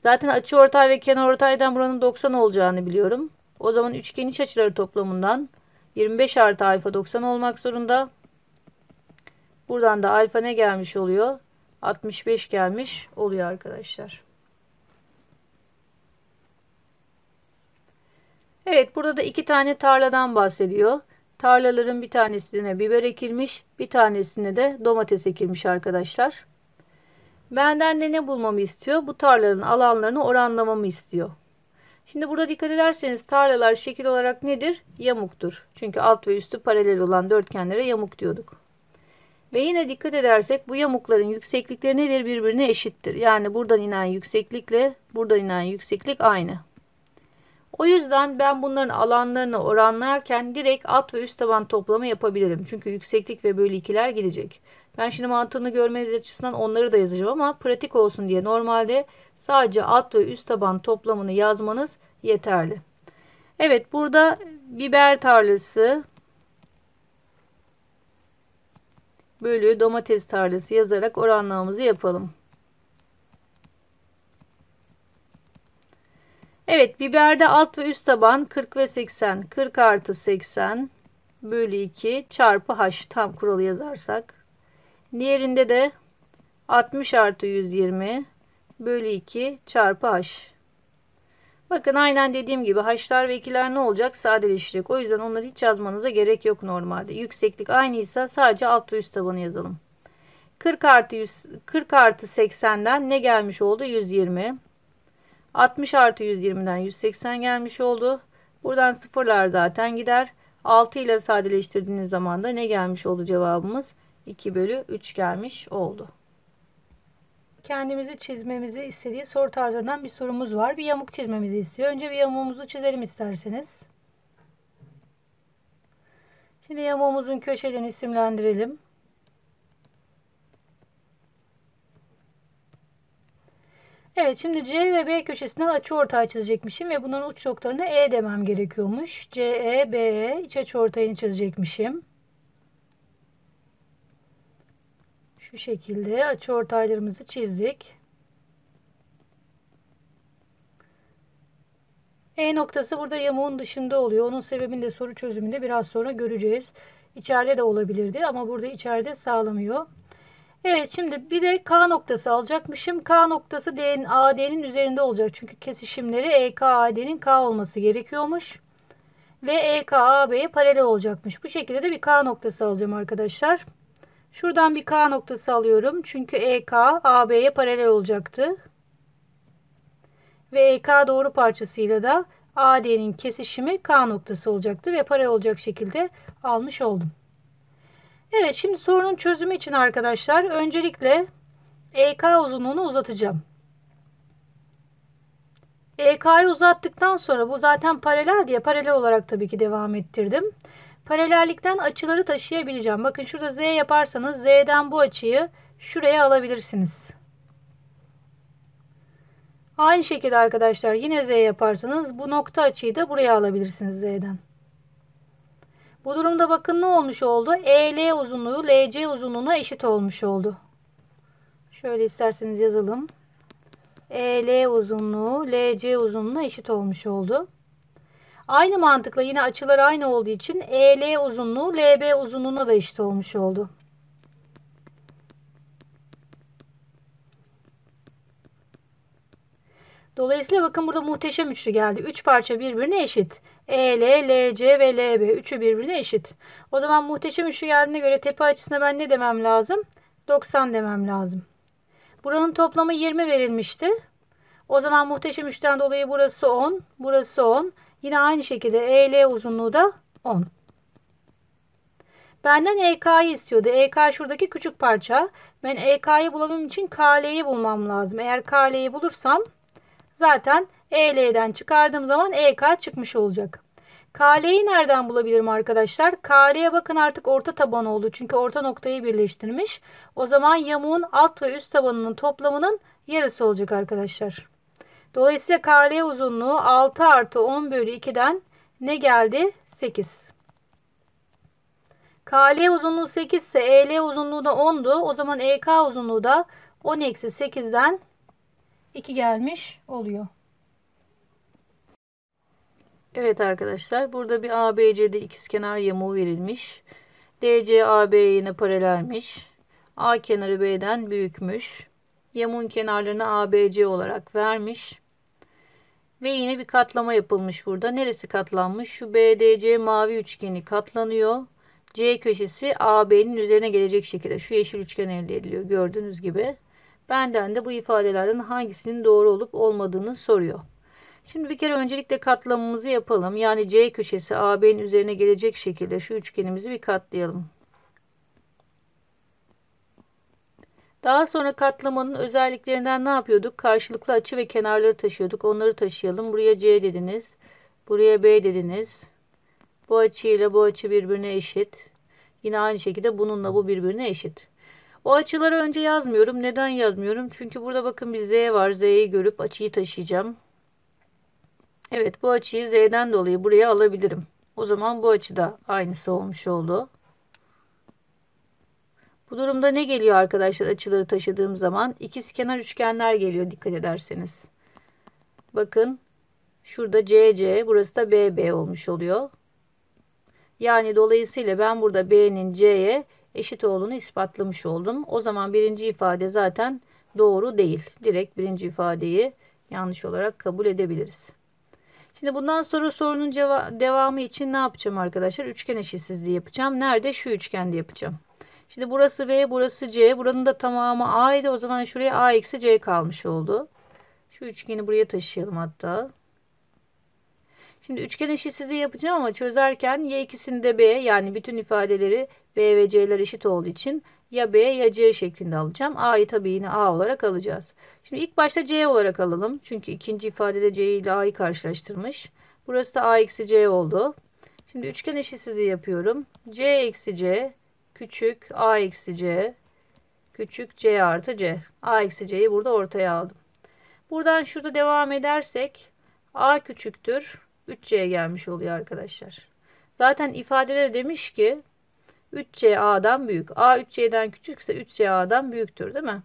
Zaten açı ortay ve kenar ortaydan buranın 90 olacağını biliyorum. O zaman üçgen iç açıları toplamından 25 artı alfa 90 olmak zorunda. Buradan da alfa ne gelmiş oluyor? 65 gelmiş oluyor arkadaşlar. Evet burada da iki tane tarladan bahsediyor. Tarlaların bir tanesine biber ekilmiş, bir tanesine de domates ekilmiş arkadaşlar. Benden de ne bulmamı istiyor? Bu tarlaların alanlarını oranlamamı istiyor. Şimdi burada dikkat ederseniz tarlalar şekil olarak nedir? Yamuktur. Çünkü alt ve üstü paralel olan dörtgenlere yamuk diyorduk. Ve yine dikkat edersek bu yamukların yükseklikleri nedir? Birbirine eşittir. Yani buradan inen yükseklikle buradan inen yükseklik aynı. O yüzden ben bunların alanlarını oranlarken direkt alt ve üst taban toplamı yapabilirim. Çünkü yükseklik ve bölü ikiler gidecek. Ben şimdi mantığını görmeniz açısından onları da yazacağım ama pratik olsun diye normalde sadece alt ve üst taban toplamını yazmanız yeterli. Evet burada biber tarlası bölü domates tarlası yazarak oranlamamızı yapalım. Evet biberde alt ve üst taban 40 ve 80. 40 artı 80 bölü 2 çarpı h tam kuralı yazarsak. Diğerinde de 60 artı 120 bölü 2 çarpı h. Bakın aynen dediğim gibi haşlar ve ikiler ne olacak? Sadeleşecek. O yüzden onları hiç yazmanıza gerek yok normalde. Yükseklik aynıysa sadece alt ve üst tabanı yazalım. 40 artı, 100, 40 artı 80'den ne gelmiş oldu? 120. 60 artı 120'den 180 gelmiş oldu. Buradan sıfırlar zaten gider. 6 ile sadeleştirdiğiniz zaman da ne gelmiş oldu cevabımız? 2 bölü 3 gelmiş oldu. Kendimizi çizmemizi istediği soru tarzlarından bir sorumuz var. Bir yamuk çizmemizi istiyor. Önce bir yamuğumuzu çizelim isterseniz. Şimdi yamuğumuzun köşelerini isimlendirelim. Evet şimdi C ve B köşesinden açı ortay çizecekmişim ve bunların uç noktalarına E demem gerekiyormuş. C, E, B, E iç açı ortayını çizecekmişim. Şu şekilde açı ortaylarımızı çizdik. E noktası burada yamuğun dışında oluyor. Onun sebebini de soru çözümünde biraz sonra göreceğiz. İçeride de olabilirdi ama burada içeride sağlamıyor. Evet şimdi bir de K noktası alacakmışım. K noktası AD'nin üzerinde olacak. Çünkü kesişimleri EK AD'nin K olması gerekiyormuş. Ve EK AB'ye paralel olacakmış. Bu şekilde de bir K noktası alacağım arkadaşlar. Şuradan bir K noktası alıyorum. Çünkü EK AB'ye paralel olacaktı. Ve EK doğru parçasıyla da AD'nin kesişimi K noktası olacaktı ve paralel olacak şekilde almış oldum. Evet şimdi sorunun çözümü için arkadaşlar öncelikle EK uzunluğunu uzatacağım. EK'yı uzattıktan sonra bu zaten paralel diye paralel olarak tabii ki devam ettirdim. Paralellikten açıları taşıyabileceğim. Bakın şurada Z yaparsanız Z'den bu açıyı şuraya alabilirsiniz. Aynı şekilde arkadaşlar yine Z yaparsanız bu nokta açıyı da buraya alabilirsiniz Z'den. Bu durumda bakın ne olmuş oldu? EL uzunluğu LC uzunluğuna eşit olmuş oldu. Şöyle isterseniz yazalım. EL uzunluğu LC uzunluğuna eşit olmuş oldu. Aynı mantıkla yine açılar aynı olduğu için EL uzunluğu LB uzunluğuna da eşit olmuş oldu. Dolayısıyla bakın burada muhteşem üçlü geldi. Üç parça birbirine eşit. E, L, L, C ve L, B. Üçü birbirine eşit. O zaman muhteşem üçlü geldiğine göre tepe açısına ben ne demem lazım? 90 demem lazım. Buranın toplamı 20 verilmişti. O zaman muhteşem üçten dolayı burası 10. Burası 10. Yine aynı şekilde E, L uzunluğu da 10. Benden EK'yı istiyordu. EK şuradaki küçük parça. Ben EK'yı bulamam için KL'yi bulmam lazım. Eğer KL'yi bulursam Zaten EL'den çıkardığım zaman EK çıkmış olacak. KL'yi nereden bulabilirim arkadaşlar? KL'ye bakın artık orta taban oldu. Çünkü orta noktayı birleştirmiş. O zaman yamuğun alt ve üst tabanının toplamının yarısı olacak arkadaşlar. Dolayısıyla KL uzunluğu 6 artı 10 bölü 2'den ne geldi? 8. KL uzunluğu 8 ise EL uzunluğu da 10'du. O zaman EK uzunluğu da 10 eksi 8'den 2 gelmiş oluyor. Evet arkadaşlar burada bir ABC'de ikizkenar yamuğu verilmiş. DC yine paralelmiş. A kenarı B'den büyükmüş. Yamuğun kenarlarını ABC olarak vermiş. Ve yine bir katlama yapılmış burada. Neresi katlanmış? Şu BDC mavi üçgeni katlanıyor. C köşesi AB'nin üzerine gelecek şekilde şu yeşil üçgen elde ediliyor gördüğünüz gibi. Benden de bu ifadelerden hangisinin doğru olup olmadığını soruyor. Şimdi bir kere öncelikle katlamamızı yapalım. Yani C köşesi AB'nin üzerine gelecek şekilde şu üçgenimizi bir katlayalım. Daha sonra katlamanın özelliklerinden ne yapıyorduk? Karşılıklı açı ve kenarları taşıyorduk. Onları taşıyalım. Buraya C dediniz. Buraya B dediniz. Bu açı ile bu açı birbirine eşit. Yine aynı şekilde bununla bu birbirine eşit. Bu açıları önce yazmıyorum. Neden yazmıyorum? Çünkü burada bakın bir Z var. Z'yi görüp açıyı taşıyacağım. Evet bu açıyı Z'den dolayı buraya alabilirim. O zaman bu açıda aynısı olmuş oldu. Bu durumda ne geliyor arkadaşlar açıları taşıdığım zaman? İkizkenar üçgenler geliyor dikkat ederseniz. Bakın şurada CC burası da BB olmuş oluyor. Yani dolayısıyla ben burada B'nin C'ye eşit olduğunu ispatlamış oldum. O zaman birinci ifade zaten doğru değil. Direkt birinci ifadeyi yanlış olarak kabul edebiliriz. Şimdi bundan sonra sorunun devamı için ne yapacağım arkadaşlar? Üçgen eşitsizliği yapacağım. Nerede? Şu üçgende yapacağım. Şimdi burası B, burası C. Buranın da tamamı A O zaman şuraya A eksi C kalmış oldu. Şu üçgeni buraya taşıyalım hatta. Şimdi üçgen eşitsizliği yapacağım ama çözerken y ikisinde b yani bütün ifadeleri B ve C'ler eşit olduğu için ya B ya C şeklinde alacağım. A'yı tabii yine A olarak alacağız. Şimdi ilk başta C olarak alalım. Çünkü ikinci ifadede C ile A'yı karşılaştırmış. Burası da A eksi C oldu. Şimdi üçgen eşitsizliği yapıyorum. C eksi C küçük A eksi C küçük C artı C. A eksi C'yi burada ortaya aldım. Buradan şurada devam edersek A küçüktür. 3 cye gelmiş oluyor arkadaşlar. Zaten ifadede demiş ki 3C A'dan büyük. A 3C'den küçükse 3C A'dan büyüktür değil mi?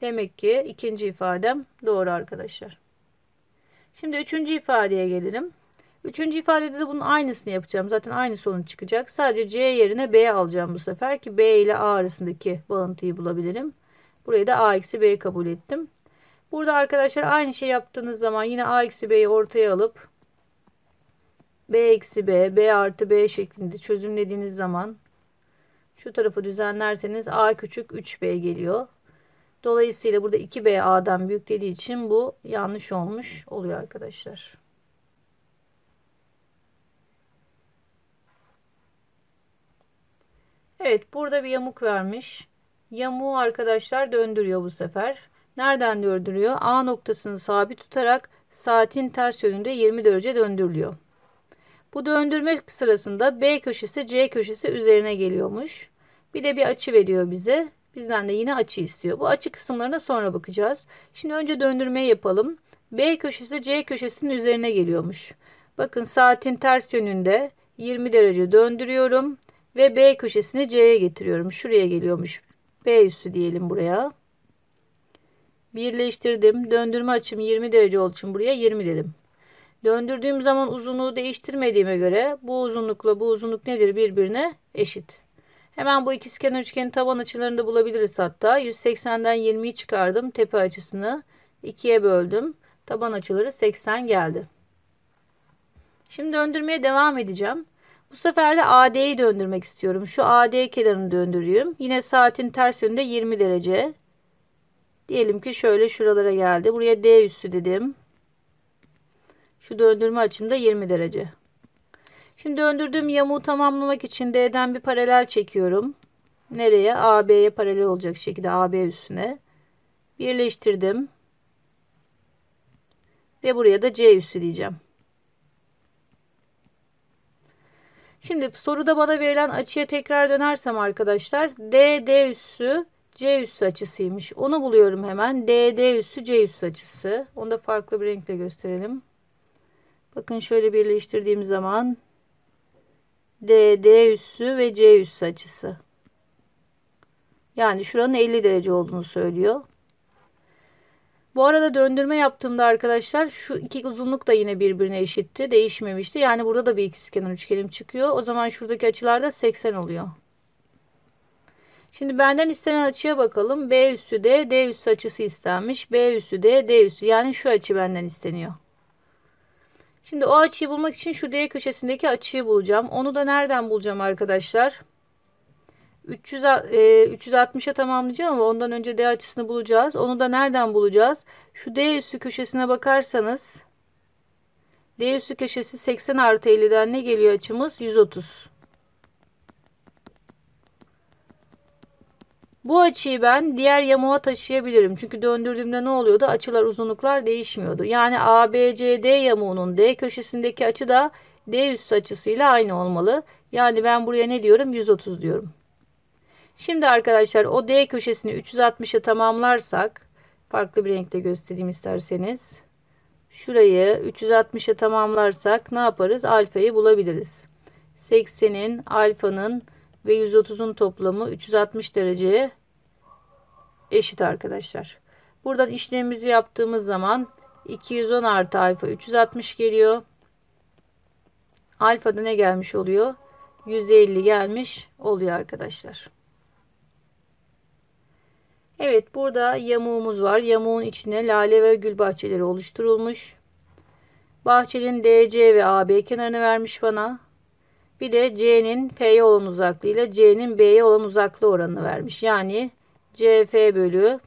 Demek ki ikinci ifadem doğru arkadaşlar. Şimdi üçüncü ifadeye gelelim. Üçüncü ifadede de bunun aynısını yapacağım. Zaten aynı sonuç çıkacak. Sadece C yerine B alacağım bu sefer ki B ile A arasındaki bağıntıyı bulabilirim. Burayı da A eksi B kabul ettim. Burada arkadaşlar aynı şey yaptığınız zaman yine A eksi B'yi ortaya alıp B eksi B, B artı B şeklinde çözümlediğiniz zaman şu tarafı düzenlerseniz A küçük 3B geliyor. Dolayısıyla burada 2B A'dan büyük dediği için bu yanlış olmuş oluyor arkadaşlar. Evet burada bir yamuk vermiş. Yamuğu arkadaşlar döndürüyor bu sefer. Nereden döndürüyor? A noktasını sabit tutarak saatin ters yönünde 20 derece döndürülüyor. Bu döndürme sırasında B köşesi C köşesi üzerine geliyormuş. Bir de bir açı veriyor bize. Bizden de yine açı istiyor. Bu açı kısımlarına sonra bakacağız. Şimdi önce döndürme yapalım. B köşesi C köşesinin üzerine geliyormuş. Bakın saatin ters yönünde 20 derece döndürüyorum ve B köşesini C'ye getiriyorum. Şuraya geliyormuş. B üssü diyelim buraya. Birleştirdim. Döndürme açım 20 derece olduğu için buraya 20 dedim. Döndürdüğüm zaman uzunluğu değiştirmediğime göre bu uzunlukla bu uzunluk nedir birbirine eşit. Hemen bu ikizkenar üçgenin taban açılarını da bulabiliriz hatta. 180'den 20'yi çıkardım. Tepe açısını 2'ye böldüm. Taban açıları 80 geldi. Şimdi döndürmeye devam edeceğim. Bu sefer de AD'yi döndürmek istiyorum. Şu AD kenarını döndüreyim. Yine saatin ters yönünde 20 derece. Diyelim ki şöyle şuralara geldi. Buraya D üssü dedim. Şu döndürme açımda 20 derece. Şimdi döndürdüğüm yamuğu tamamlamak için D'den bir paralel çekiyorum. Nereye? AB'ye paralel olacak şekilde AB üstüne. Birleştirdim. Ve buraya da C üssü diyeceğim. Şimdi soruda bana verilen açıya tekrar dönersem arkadaşlar DD üssü C üssü açısıymış. Onu buluyorum hemen. DD üssü C üssü açısı. Onu da farklı bir renkle gösterelim. Bakın şöyle birleştirdiğim zaman DD üssü ve C üssü açısı. Yani şuranın 50 derece olduğunu söylüyor. Bu arada döndürme yaptığımda arkadaşlar şu iki uzunluk da yine birbirine eşitti. Değişmemişti. Yani burada da bir ikizkenar üçgenim çıkıyor. O zaman şuradaki açılar da 80 oluyor. Şimdi benden istenen açıya bakalım. B üssü D, D üssü açısı istenmiş. B üssü D, D üssü yani şu açı benden isteniyor. Şimdi o açıyı bulmak için şu D köşesindeki açıyı bulacağım. Onu da nereden bulacağım arkadaşlar? 300, e, 360'a tamamlayacağım ama ondan önce D açısını bulacağız. Onu da nereden bulacağız? Şu D üstü köşesine bakarsanız D üstü köşesi 80 artı 50'den ne geliyor açımız? 130. Bu açıyı ben diğer yamuğa taşıyabilirim. Çünkü döndürdüğümde ne oluyordu? Açılar uzunluklar değişmiyordu. Yani ABCD yamuğunun D köşesindeki açı da D üst açısıyla aynı olmalı. Yani ben buraya ne diyorum? 130 diyorum. Şimdi arkadaşlar o D köşesini 360'a tamamlarsak farklı bir renkte göstereyim isterseniz. Şurayı 360'a tamamlarsak ne yaparız? Alfayı bulabiliriz. 80'in alfanın ve 130'un toplamı 360 dereceye eşit arkadaşlar. Buradan işlemimizi yaptığımız zaman 210 artı alfa 360 geliyor. Alfa da ne gelmiş oluyor? 150 gelmiş oluyor arkadaşlar. Evet burada yamuğumuz var. Yamuğun içine lale ve gül bahçeleri oluşturulmuş. Bahçenin DC ve AB kenarını vermiş bana. Bir de C'nin P'ye olan uzaklığı ile C'nin B'ye olan uzaklığı oranını vermiş. Yani CF bölü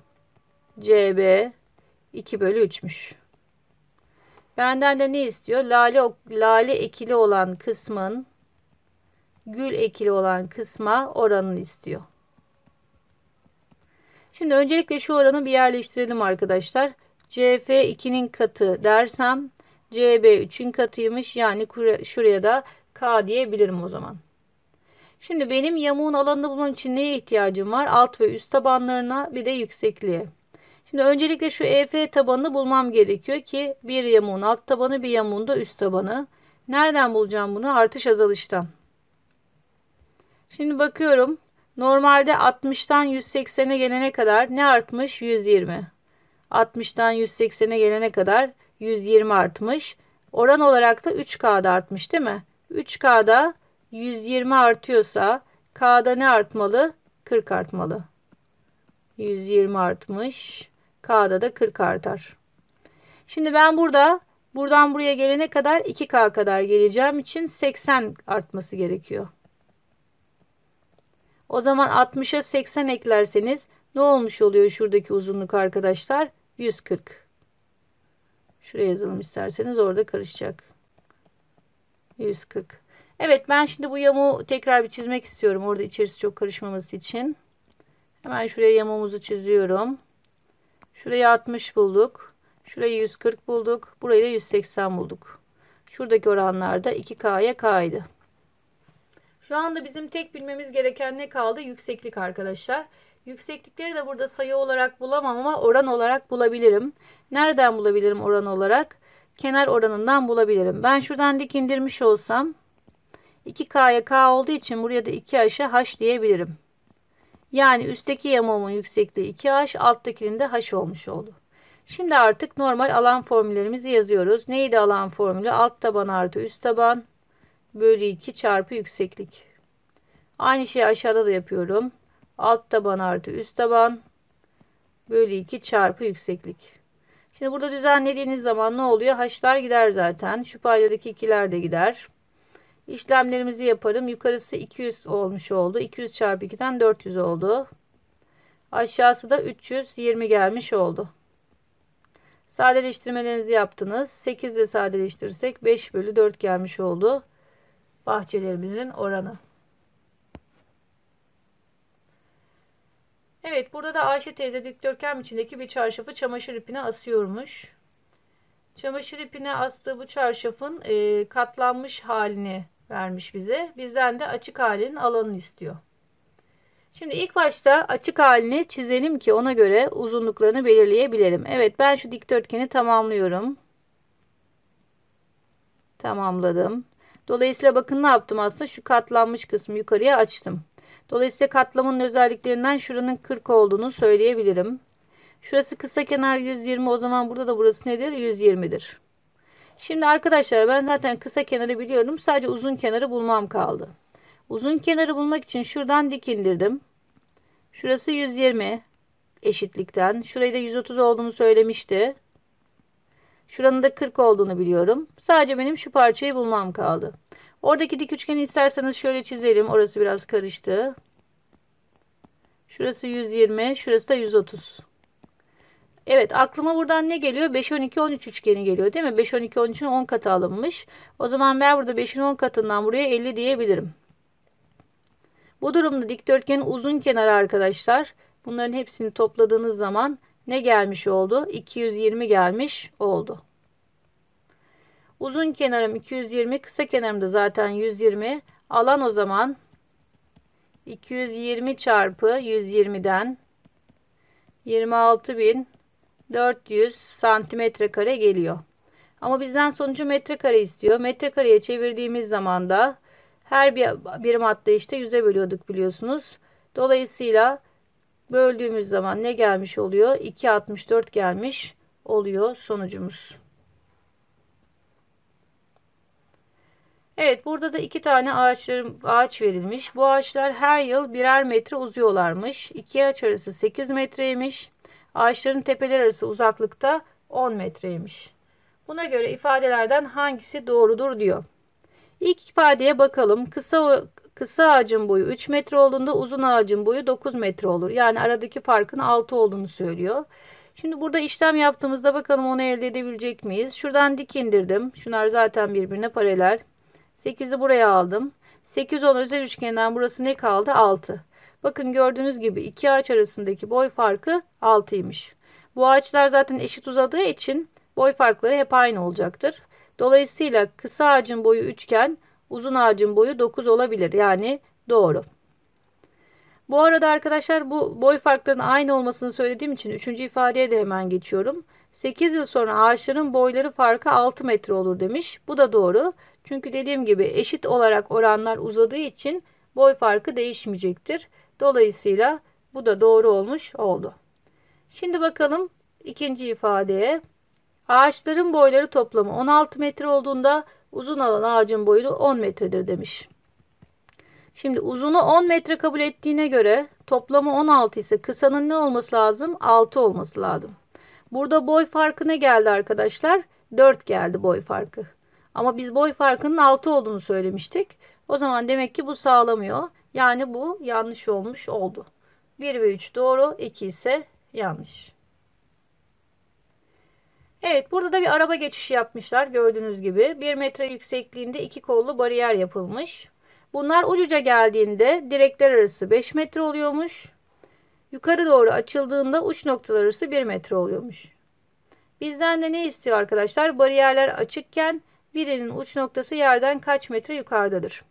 CB 2 bölü 3'müş. Benden de ne istiyor? Lale, lale ekili olan kısmın gül ekili olan kısma oranını istiyor. Şimdi öncelikle şu oranı bir yerleştirelim arkadaşlar. CF 2'nin katı dersem CB 3'ün katıymış. Yani şuraya da diyebilirim o zaman. Şimdi benim yamuğun alanını bulmam için neye ihtiyacım var? Alt ve üst tabanlarına bir de yüksekliğe. Şimdi öncelikle şu EF tabanını bulmam gerekiyor ki bir yamuğun alt tabanı bir yamuğun da üst tabanı. Nereden bulacağım bunu? Artış azalıştan. Şimdi bakıyorum. Normalde 60'tan 180'e gelene kadar ne artmış? 120. 60'tan 180'e gelene kadar 120 artmış. Oran olarak da 3K'da artmış değil mi? 3K'da 120 artıyorsa K'da ne artmalı? 40 artmalı. 120 artmış. K'da da 40 artar. Şimdi ben burada buradan buraya gelene kadar 2K kadar geleceğim için 80 artması gerekiyor. O zaman 60'a 80 eklerseniz ne olmuş oluyor şuradaki uzunluk arkadaşlar? 140. Şuraya yazalım isterseniz orada karışacak. 140. Evet ben şimdi bu yamuğu tekrar bir çizmek istiyorum. Orada içerisi çok karışmaması için. Hemen şuraya yamuğumuzu çiziyorum. Şuraya 60 bulduk. Şurayı 140 bulduk. Burayı da 180 bulduk. Şuradaki oranlarda 2K'ya kaydı. Şu anda bizim tek bilmemiz gereken ne kaldı? Yükseklik arkadaşlar. Yükseklikleri de burada sayı olarak bulamam ama oran olarak bulabilirim. Nereden bulabilirim oran olarak? kenar oranından bulabilirim. Ben şuradan dik indirmiş olsam 2K'ya K olduğu için buraya da 2 aşağı haş diyebilirim. Yani üstteki yamamın yüksekliği 2 H alttakinin de haş olmuş oldu. Şimdi artık normal alan formüllerimizi yazıyoruz. Neydi alan formülü? Alt taban artı üst taban bölü 2 çarpı yükseklik. Aynı şeyi aşağıda da yapıyorum. Alt taban artı üst taban bölü 2 çarpı yükseklik. Şimdi burada düzenlediğiniz zaman ne oluyor? Haşlar gider zaten. Şu paydadaki ikiler de gider. İşlemlerimizi yapalım. Yukarısı 200 olmuş oldu. 200 çarpı 2'den 400 oldu. Aşağısı da 320 gelmiş oldu. Sadeleştirmelerinizi yaptınız. 8 ile sadeleştirirsek 5 bölü 4 gelmiş oldu. Bahçelerimizin oranı. Evet burada da Ayşe teyze dikdörtgen içindeki bir çarşafı çamaşır ipine asıyormuş. Çamaşır ipine astığı bu çarşafın e, katlanmış halini vermiş bize. Bizden de açık halinin alanını istiyor. Şimdi ilk başta açık halini çizelim ki ona göre uzunluklarını belirleyebilelim. Evet ben şu dikdörtgeni tamamlıyorum. Tamamladım. Dolayısıyla bakın ne yaptım aslında şu katlanmış kısmı yukarıya açtım. Dolayısıyla katlamanın özelliklerinden şuranın 40 olduğunu söyleyebilirim. Şurası kısa kenar 120 o zaman burada da burası nedir? 120'dir. Şimdi arkadaşlar ben zaten kısa kenarı biliyorum. Sadece uzun kenarı bulmam kaldı. Uzun kenarı bulmak için şuradan dik indirdim. Şurası 120 eşitlikten. Şurayı da 130 olduğunu söylemişti. Şuranın da 40 olduğunu biliyorum. Sadece benim şu parçayı bulmam kaldı. Oradaki dik üçgeni isterseniz şöyle çizelim. Orası biraz karıştı. Şurası 120, şurası da 130. Evet aklıma buradan ne geliyor? 5, 12, 13 üçgeni geliyor değil mi? 5, 12, 13'ün 10 katı alınmış. O zaman ben burada 5'in 10 katından buraya 50 diyebilirim. Bu durumda dikdörtgenin uzun kenarı arkadaşlar. Bunların hepsini topladığınız zaman ne gelmiş oldu? 220 gelmiş oldu. Uzun kenarım 220. Kısa kenarım da zaten 120. Alan o zaman 220 çarpı 120'den 26.400 santimetre kare geliyor. Ama bizden sonucu metrekare istiyor. Metrekareye çevirdiğimiz zaman da her bir birim işte yüze bölüyorduk biliyorsunuz. Dolayısıyla böldüğümüz zaman ne gelmiş oluyor? 2.64 gelmiş oluyor sonucumuz. Evet burada da iki tane ağaçlar, ağaç verilmiş. Bu ağaçlar her yıl birer metre uzuyorlarmış. İki ağaç arası 8 metreymiş. Ağaçların tepeler arası uzaklıkta 10 metreymiş. Buna göre ifadelerden hangisi doğrudur diyor. İlk ifadeye bakalım. Kısa kısa ağacın boyu 3 metre olduğunda uzun ağacın boyu 9 metre olur. Yani aradaki farkın 6 olduğunu söylüyor. Şimdi burada işlem yaptığımızda bakalım onu elde edebilecek miyiz? Şuradan dik indirdim. Şunlar zaten birbirine paralel. 8'i buraya aldım. 8 10 özel üçgenden burası ne kaldı? 6. Bakın gördüğünüz gibi iki ağaç arasındaki boy farkı 6'ymış. Bu ağaçlar zaten eşit uzadığı için boy farkları hep aynı olacaktır. Dolayısıyla kısa ağacın boyu üçgen, uzun ağacın boyu 9 olabilir. Yani doğru. Bu arada arkadaşlar bu boy farklarının aynı olmasını söylediğim için 3. ifadeye de hemen geçiyorum. 8 yıl sonra ağaçların boyları farkı 6 metre olur demiş. Bu da doğru. Çünkü dediğim gibi eşit olarak oranlar uzadığı için boy farkı değişmeyecektir. Dolayısıyla bu da doğru olmuş oldu. Şimdi bakalım ikinci ifadeye. Ağaçların boyları toplamı 16 metre olduğunda uzun alan ağacın boyu 10 metredir demiş. Şimdi uzunu 10 metre kabul ettiğine göre toplamı 16 ise kısanın ne olması lazım? 6 olması lazım. Burada boy farkı ne geldi arkadaşlar? 4 geldi boy farkı. Ama biz boy farkının 6 olduğunu söylemiştik. O zaman demek ki bu sağlamıyor. Yani bu yanlış olmuş oldu. 1 ve 3 doğru, 2 ise yanlış. Evet burada da bir araba geçişi yapmışlar gördüğünüz gibi. 1 metre yüksekliğinde iki kollu bariyer yapılmış. Bunlar ucuca geldiğinde direkler arası 5 metre oluyormuş. Yukarı doğru açıldığında uç noktaları arası 1 metre oluyormuş. Bizden de ne istiyor arkadaşlar? Bariyerler açıkken birinin uç noktası yerden kaç metre yukarıdadır?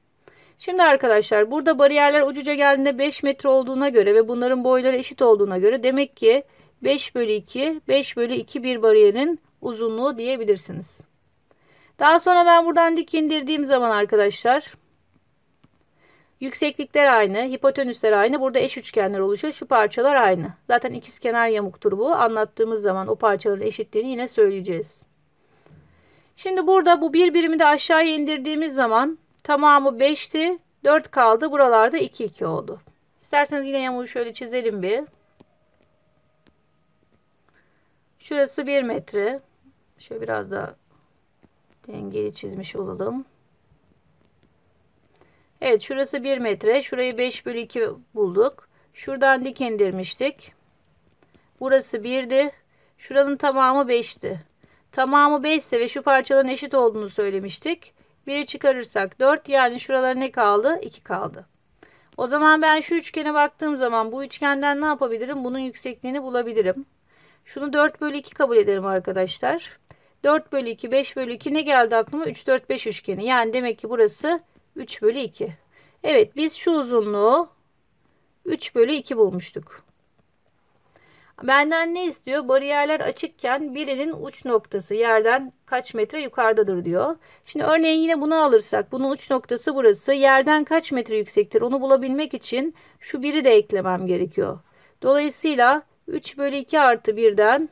Şimdi arkadaşlar burada bariyerler ucuca geldiğinde 5 metre olduğuna göre ve bunların boyları eşit olduğuna göre demek ki 5 bölü 2, 5 bölü 2 bir bariyerin uzunluğu diyebilirsiniz. Daha sonra ben buradan dik indirdiğim zaman arkadaşlar Yükseklikler aynı, hipotenüsler aynı. Burada eş üçgenler oluşuyor. Şu parçalar aynı. Zaten ikizkenar yamuktur bu. Anlattığımız zaman o parçaların eşitliğini yine söyleyeceğiz. Şimdi burada bu bir birimi de aşağıya indirdiğimiz zaman tamamı 5'ti. 4 kaldı. Buralarda 2 2 oldu. İsterseniz yine yamuğu şöyle çizelim bir. Şurası 1 metre. Şöyle biraz daha dengeli çizmiş olalım. Evet şurası 1 metre. Şurayı 5 bölü 2 bulduk. Şuradan dik indirmiştik. Burası 1'di. Şuranın tamamı 5'ti. Tamamı 5 ise ve şu parçaların eşit olduğunu söylemiştik. 1'i çıkarırsak 4 yani şuralara ne kaldı? 2 kaldı. O zaman ben şu üçgene baktığım zaman bu üçgenden ne yapabilirim? Bunun yüksekliğini bulabilirim. Şunu 4 bölü 2 kabul ederim arkadaşlar. 4 bölü 2, 5 bölü 2 ne geldi aklıma? 3, 4, 5 üçgeni. Yani demek ki burası 3 bölü 2. Evet biz şu uzunluğu 3 bölü 2 bulmuştuk. Benden ne istiyor? Bariyerler açıkken birinin uç noktası yerden kaç metre yukarıdadır diyor. Şimdi örneğin yine bunu alırsak bunun uç noktası burası. Yerden kaç metre yüksektir? Onu bulabilmek için şu biri de eklemem gerekiyor. Dolayısıyla 3 bölü 2 artı 1'den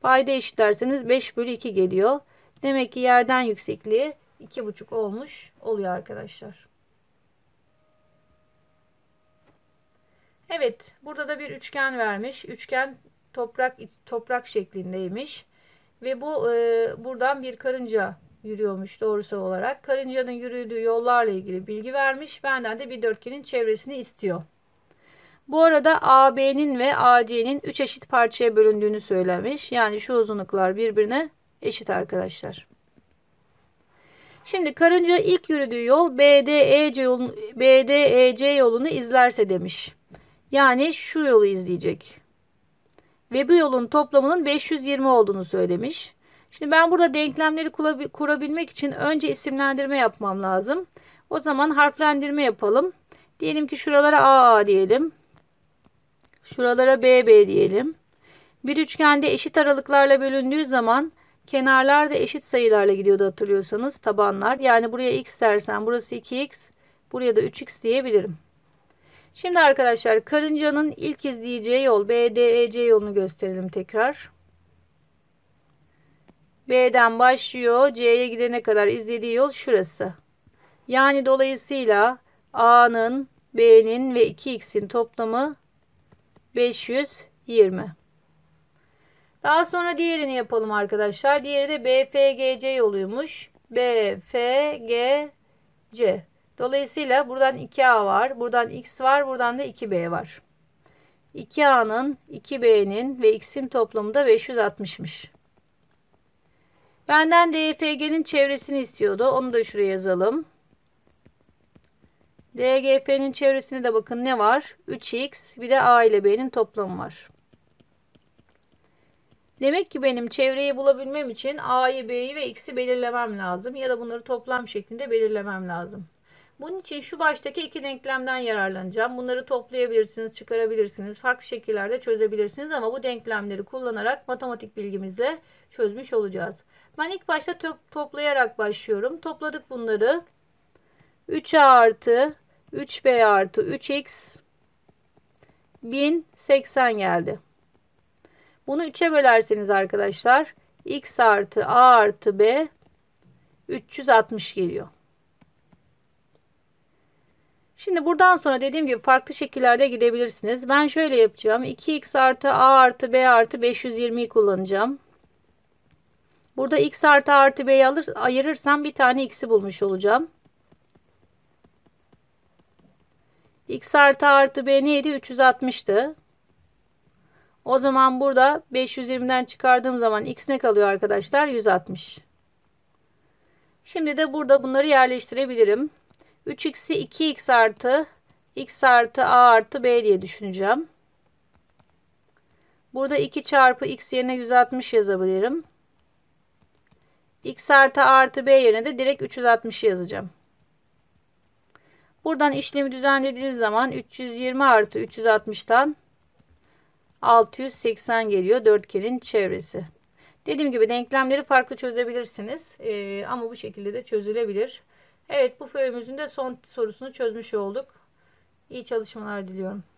payda eşitlerseniz 5 bölü 2 geliyor. Demek ki yerden yüksekliği iki buçuk olmuş oluyor arkadaşlar. Evet burada da bir üçgen vermiş. Üçgen toprak toprak şeklindeymiş. Ve bu e, buradan bir karınca yürüyormuş doğrusal olarak. Karıncanın yürüdüğü yollarla ilgili bilgi vermiş. Benden de bir dörtgenin çevresini istiyor. Bu arada AB'nin ve AC'nin 3 eşit parçaya bölündüğünü söylemiş. Yani şu uzunluklar birbirine eşit arkadaşlar. Şimdi karınca ilk yürüdüğü yol BDEC yolunu, BDEC yolunu izlerse demiş. Yani şu yolu izleyecek. Ve bu yolun toplamının 520 olduğunu söylemiş. Şimdi ben burada denklemleri kurabilmek için önce isimlendirme yapmam lazım. O zaman harflendirme yapalım. Diyelim ki şuralara AA diyelim. Şuralara BB diyelim. Bir üçgende eşit aralıklarla bölündüğü zaman Kenarlar da eşit sayılarla gidiyordu hatırlıyorsanız tabanlar. Yani buraya x dersen burası 2x, buraya da 3x diyebilirim. Şimdi arkadaşlar karıncanın ilk izleyeceği yol BDEC yolunu gösterelim tekrar. B'den başlıyor C'ye gidene kadar izlediği yol şurası. Yani dolayısıyla A'nın, B'nin ve 2x'in toplamı 520. Daha sonra diğerini yapalım arkadaşlar. Diğeri de BFGC yoluymuş. BFGC. Dolayısıyla buradan 2A var. Buradan X var. Buradan da 2B var. 2A'nın, 2B'nin ve X'in toplamı da 560'mış. Benden DFG'nin çevresini istiyordu. Onu da şuraya yazalım. DGF'nin çevresine de bakın ne var? 3x bir de A ile B'nin toplamı var. Demek ki benim çevreyi bulabilmem için A'yı, B'yi ve X'i belirlemem lazım. Ya da bunları toplam şeklinde belirlemem lazım. Bunun için şu baştaki iki denklemden yararlanacağım. Bunları toplayabilirsiniz, çıkarabilirsiniz, farklı şekillerde çözebilirsiniz ama bu denklemleri kullanarak matematik bilgimizle çözmüş olacağız. Ben ilk başta to toplayarak başlıyorum. Topladık bunları. 3A artı 3B artı 3X 1080 geldi. Bunu 3'e bölerseniz arkadaşlar x artı a artı b 360 geliyor. Şimdi buradan sonra dediğim gibi farklı şekillerde gidebilirsiniz. Ben şöyle yapacağım. 2x artı a artı b artı 520'yi kullanacağım. Burada x artı a artı b'yi alır, ayırırsam bir tane x'i bulmuş olacağım. x artı a artı b neydi? 360'tı. O zaman burada 520'den çıkardığım zaman x ne kalıyor arkadaşlar? 160. Şimdi de burada bunları yerleştirebilirim. 3x'i 2x artı x artı a artı b diye düşüneceğim. Burada 2 çarpı x yerine 160 yazabilirim. x artı a artı b yerine de direkt 360 yazacağım. Buradan işlemi düzenlediğiniz zaman 320 artı 360'tan 680 geliyor dörtgenin çevresi. Dediğim gibi denklemleri farklı çözebilirsiniz. Ee, ama bu şekilde de çözülebilir. Evet bu föyümüzün de son sorusunu çözmüş olduk. İyi çalışmalar diliyorum.